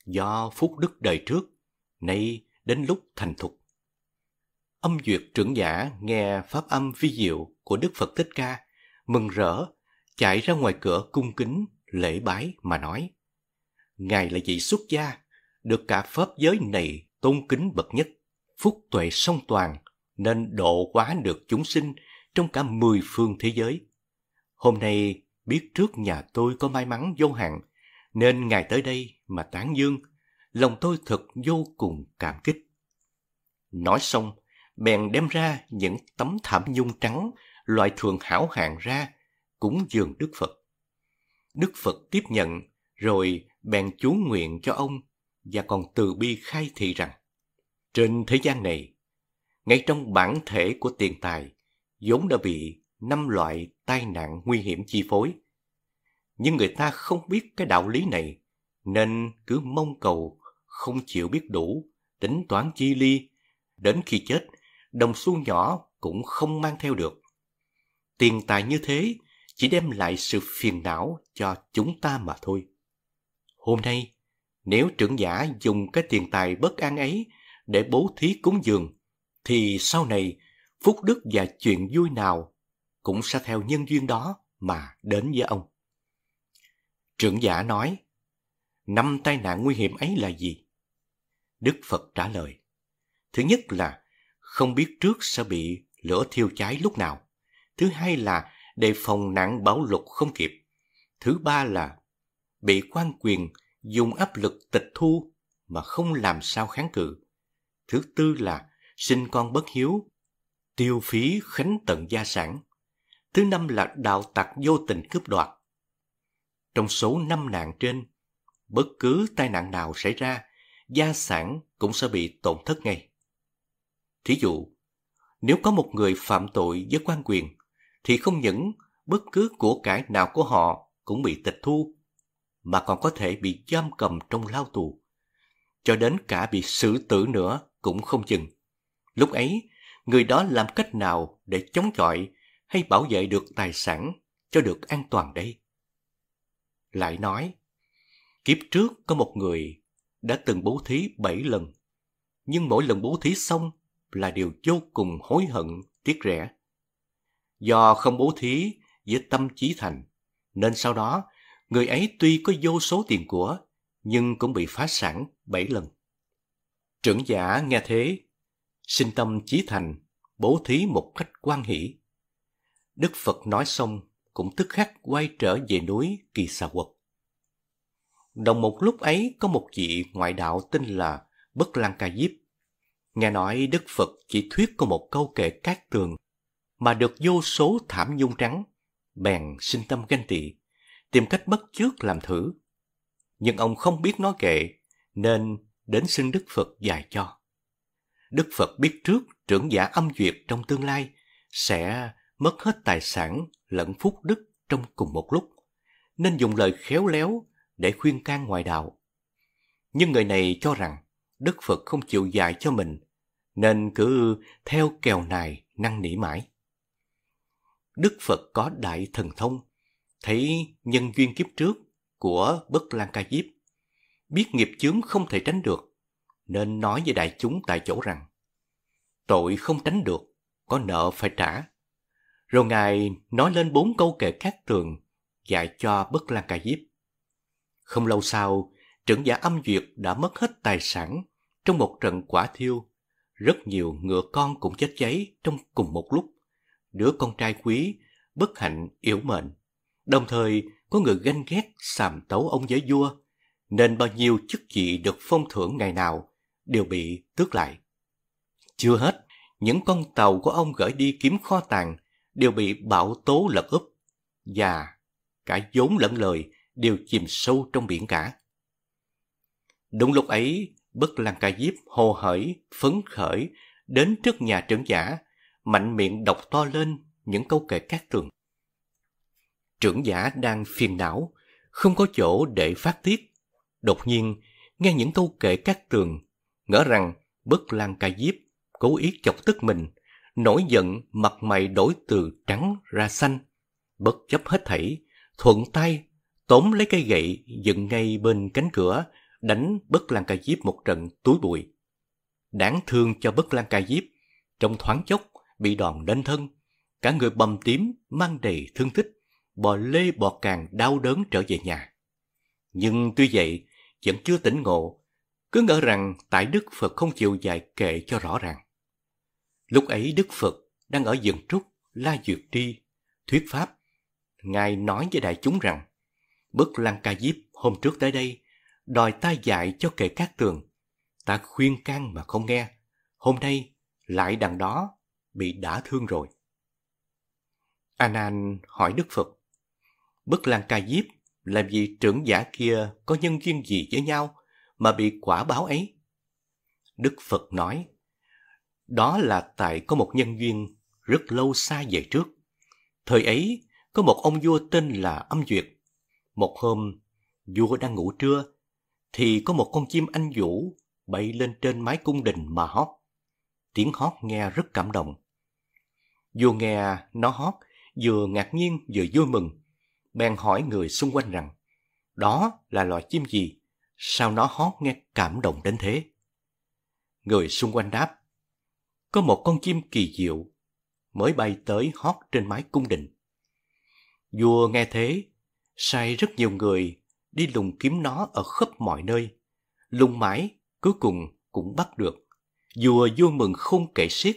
do phúc đức đời trước, nay đến lúc thành thục Âm duyệt trưởng giả nghe pháp âm vi diệu của Đức Phật Thích Ca, mừng rỡ, chạy ra ngoài cửa cung kính, lễ bái mà nói. Ngài là vị xuất gia, được cả pháp giới này tôn kính bậc nhất, phúc tuệ song toàn, nên độ quá được chúng sinh trong cả mười phương thế giới. Hôm nay biết trước nhà tôi có may mắn vô hạn, nên Ngài tới đây mà tán dương, lòng tôi thật vô cùng cảm kích. Nói xong, bèn đem ra những tấm thảm nhung trắng, loại thường hảo hạng ra, cúng dường Đức Phật. Đức Phật tiếp nhận, rồi bèn chú nguyện cho ông và còn từ bi khai thị rằng trên thế gian này, ngay trong bản thể của tiền tài, vốn đã bị năm loại tai nạn nguy hiểm chi phối. Nhưng người ta không biết cái đạo lý này, nên cứ mong cầu, không chịu biết đủ, tính toán chi ly, đến khi chết đồng xu nhỏ cũng không mang theo được. Tiền tài như thế chỉ đem lại sự phiền não cho chúng ta mà thôi. Hôm nay, nếu trưởng giả dùng cái tiền tài bất an ấy để bố thí cúng dường, thì sau này phúc đức và chuyện vui nào cũng sẽ theo nhân duyên đó mà đến với ông. Trưởng giả nói, năm tai nạn nguy hiểm ấy là gì? Đức Phật trả lời, thứ nhất là không biết trước sẽ bị lửa thiêu cháy lúc nào. Thứ hai là đề phòng nạn bão lục không kịp. Thứ ba là bị quan quyền dùng áp lực tịch thu mà không làm sao kháng cự. Thứ tư là sinh con bất hiếu, tiêu phí khánh tận gia sản. Thứ năm là đạo tặc vô tình cướp đoạt. Trong số năm nạn trên, bất cứ tai nạn nào xảy ra, gia sản cũng sẽ bị tổn thất ngay. Thí dụ, nếu có một người phạm tội với quan quyền, thì không những bất cứ của cải nào của họ cũng bị tịch thu, mà còn có thể bị giam cầm trong lao tù, cho đến cả bị xử tử nữa cũng không chừng. Lúc ấy, người đó làm cách nào để chống chọi hay bảo vệ được tài sản cho được an toàn đây? Lại nói, kiếp trước có một người đã từng bố thí bảy lần, nhưng mỗi lần bố thí xong là điều vô cùng hối hận, tiếc rẻ. Do không bố thí với tâm trí thành, nên sau đó người ấy tuy có vô số tiền của, nhưng cũng bị phá sản bảy lần. Trưởng giả nghe thế, sinh tâm trí thành, bố thí một cách quan hỷ. Đức Phật nói xong, cũng tức khắc quay trở về núi Kỳ Xà Quật. Đồng một lúc ấy có một vị ngoại đạo tên là Bất Lan Ca Diếp Nghe nói Đức Phật chỉ thuyết có một câu kệ cát tường mà được vô số thảm nhung trắng, bèn sinh tâm ganh tị, tìm cách bất chước làm thử. Nhưng ông không biết nói kệ, nên đến xin Đức Phật dạy cho. Đức Phật biết trước trưởng giả âm duyệt trong tương lai sẽ mất hết tài sản lẫn phúc đức trong cùng một lúc, nên dùng lời khéo léo để khuyên can ngoại đạo. Nhưng người này cho rằng Đức Phật không chịu dạy cho mình, nên cứ theo kèo này năn nỉ mãi. Đức Phật có đại thần thông, thấy nhân duyên kiếp trước của Bất Lan Ca Diếp, biết nghiệp chướng không thể tránh được, nên nói với đại chúng tại chỗ rằng, tội không tránh được, có nợ phải trả. Rồi Ngài nói lên bốn câu kệ cát tường, dạy cho Bất Lan Ca Diếp. Không lâu sau, trưởng giả âm duyệt đã mất hết tài sản trong một trận quả thiêu, rất nhiều ngựa con cũng chết cháy trong cùng một lúc. Đứa con trai quý, bất hạnh, yếu mệnh. Đồng thời, có người ganh ghét sàm tấu ông giới vua, nên bao nhiêu chức vị được phong thưởng ngày nào đều bị tước lại. Chưa hết, những con tàu của ông gửi đi kiếm kho tàng đều bị bão tố lật úp, và cả vốn lẫn lời đều chìm sâu trong biển cả. Đúng lúc ấy, Bức Lăng Ca Diếp hồ hởi, phấn khởi, đến trước nhà trưởng giả, mạnh miệng đọc to lên những câu kệ cát tường. Trưởng giả đang phiền não, không có chỗ để phát tiết. Đột nhiên, nghe những câu kệ cát tường, ngỡ rằng Bức Lăng Ca Diếp cố ý chọc tức mình, nổi giận mặt mày đổi từ trắng ra xanh, bất chấp hết thảy, thuận tay tóm lấy cây gậy dựng ngay bên cánh cửa, đánh bất lan ca diếp một trận túi bụi. Đáng thương cho bất lan ca diếp, trong thoáng chốc bị đòn đến thân, cả người bầm tím mang đầy thương tích, bò lê bò càng đau đớn trở về nhà. Nhưng tuy vậy, vẫn chưa tỉnh ngộ, cứ ngỡ rằng tại Đức Phật không chịu dạy kệ cho rõ ràng. Lúc ấy Đức Phật đang ở dừng trúc, la dược tri, thuyết pháp. Ngài nói với đại chúng rằng, Bất Lăng Ca Diếp hôm trước tới đây đòi ta dạy cho kệ các tường. Ta khuyên can mà không nghe. Hôm nay lại đằng đó bị đả thương rồi. Anan hỏi Đức Phật. Bức lan ca diếp làm gì trưởng giả kia có nhân duyên gì với nhau mà bị quả báo ấy? Đức Phật nói, đó là tại có một nhân duyên rất lâu xa về trước. Thời ấy, có một ông vua tên là Âm Duyệt. Một hôm, vua đang ngủ trưa thì có một con chim anh vũ bay lên trên mái cung đình mà hót. Tiếng hót nghe rất cảm động. Vừa nghe nó hót, vừa ngạc nhiên vừa vui mừng, bèn hỏi người xung quanh rằng, đó là loài chim gì? Sao nó hót nghe cảm động đến thế? Người xung quanh đáp, có một con chim kỳ diệu mới bay tới hót trên mái cung đình. Vua nghe thế, sai rất nhiều người đi lùng kiếm nó ở khắp mọi nơi. Lùng mãi, cuối cùng cũng bắt được. Vua vui mừng không kể xiết,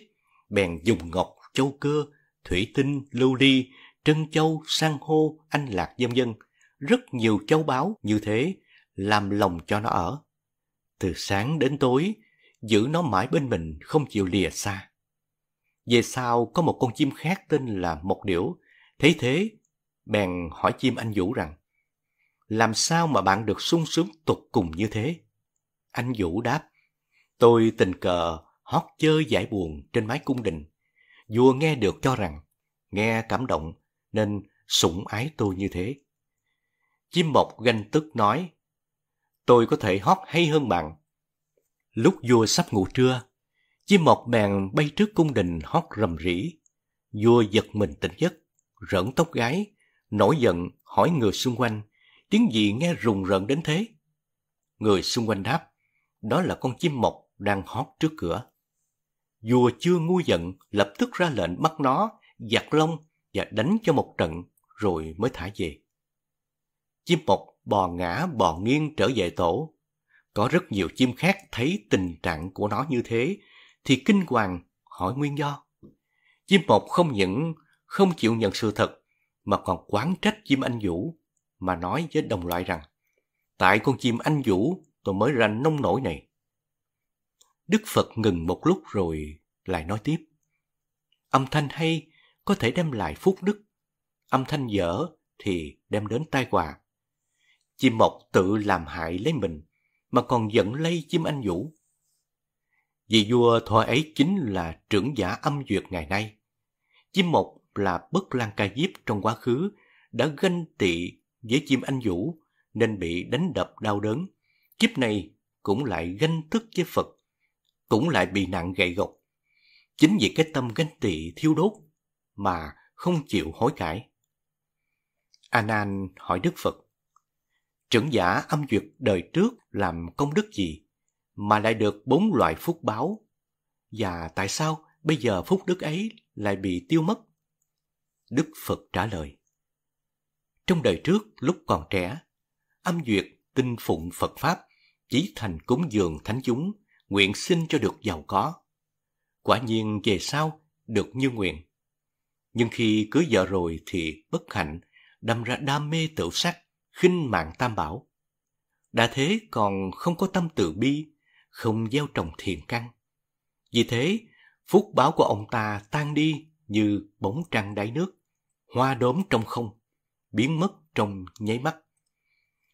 bèn dùng ngọc, châu cơ, thủy tinh, lưu ly, trân châu, san hô, anh lạc vân vân, rất nhiều châu báu như thế làm lòng cho nó ở. Từ sáng đến tối, giữ nó mãi bên mình không chịu lìa xa. Về sau có một con chim khác tên là Mộc Điểu, thấy thế, bèn hỏi chim anh Vũ rằng làm sao mà bạn được sung sướng tột cùng như thế? Anh Vũ đáp, tôi tình cờ hót chơi giải buồn trên mái cung đình. Vua nghe được cho rằng, nghe cảm động nên sủng ái tôi như thế. Chim mộc ganh tức nói, tôi có thể hót hay hơn bạn. Lúc vua sắp ngủ trưa, chim mộc bèn bay trước cung đình hót rầm rỉ. Vua giật mình tỉnh giấc, rỡn tóc gái, nổi giận hỏi người xung quanh tiếng gì nghe rùng rợn đến thế? Người xung quanh đáp, đó là con chim mộc đang hót trước cửa. Vua chưa ngu giận, lập tức ra lệnh bắt nó, giặt lông và đánh cho một trận, rồi mới thả về. Chim mộc bò ngã bò nghiêng trở về tổ. Có rất nhiều chim khác thấy tình trạng của nó như thế, thì kinh hoàng hỏi nguyên do. Chim mộc không những không chịu nhận sự thật, mà còn quán trách chim anh vũ mà nói với đồng loại rằng tại con chim anh vũ tôi mới ra nông nổi này. Đức Phật ngừng một lúc rồi lại nói tiếp. Âm thanh hay có thể đem lại phúc đức, âm thanh dở thì đem đến tai họa. Chim mộc tự làm hại lấy mình mà còn giận lây chim anh vũ. Vì vua thọ ấy chính là trưởng giả âm duyệt ngày nay. Chim mộc là bất lan ca diếp trong quá khứ đã ganh tị với chim anh vũ nên bị đánh đập đau đớn. Kiếp này cũng lại ganh tức với Phật, cũng lại bị nặng gậy gộc. Chính vì cái tâm ganh tị thiêu đốt mà không chịu hối cải. a nan hỏi Đức Phật, trưởng giả âm duyệt đời trước làm công đức gì mà lại được bốn loại phúc báo? Và tại sao bây giờ phúc đức ấy lại bị tiêu mất? Đức Phật trả lời, trong đời trước, lúc còn trẻ, âm duyệt tinh phụng Phật Pháp, chí thành cúng dường thánh chúng, nguyện xin cho được giàu có. Quả nhiên về sau, được như nguyện. Nhưng khi cưới vợ rồi thì bất hạnh, đâm ra đam mê tự sắc, khinh mạng tam bảo. Đã thế còn không có tâm từ bi, không gieo trồng thiền căn. Vì thế, phúc báo của ông ta tan đi như bóng trăng đáy nước, hoa đốm trong không biến mất trong nháy mắt.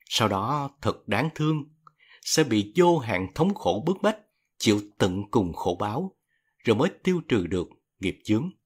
Sau đó thật đáng thương, sẽ bị vô hạn thống khổ bức bách, chịu tận cùng khổ báo, rồi mới tiêu trừ được nghiệp chướng.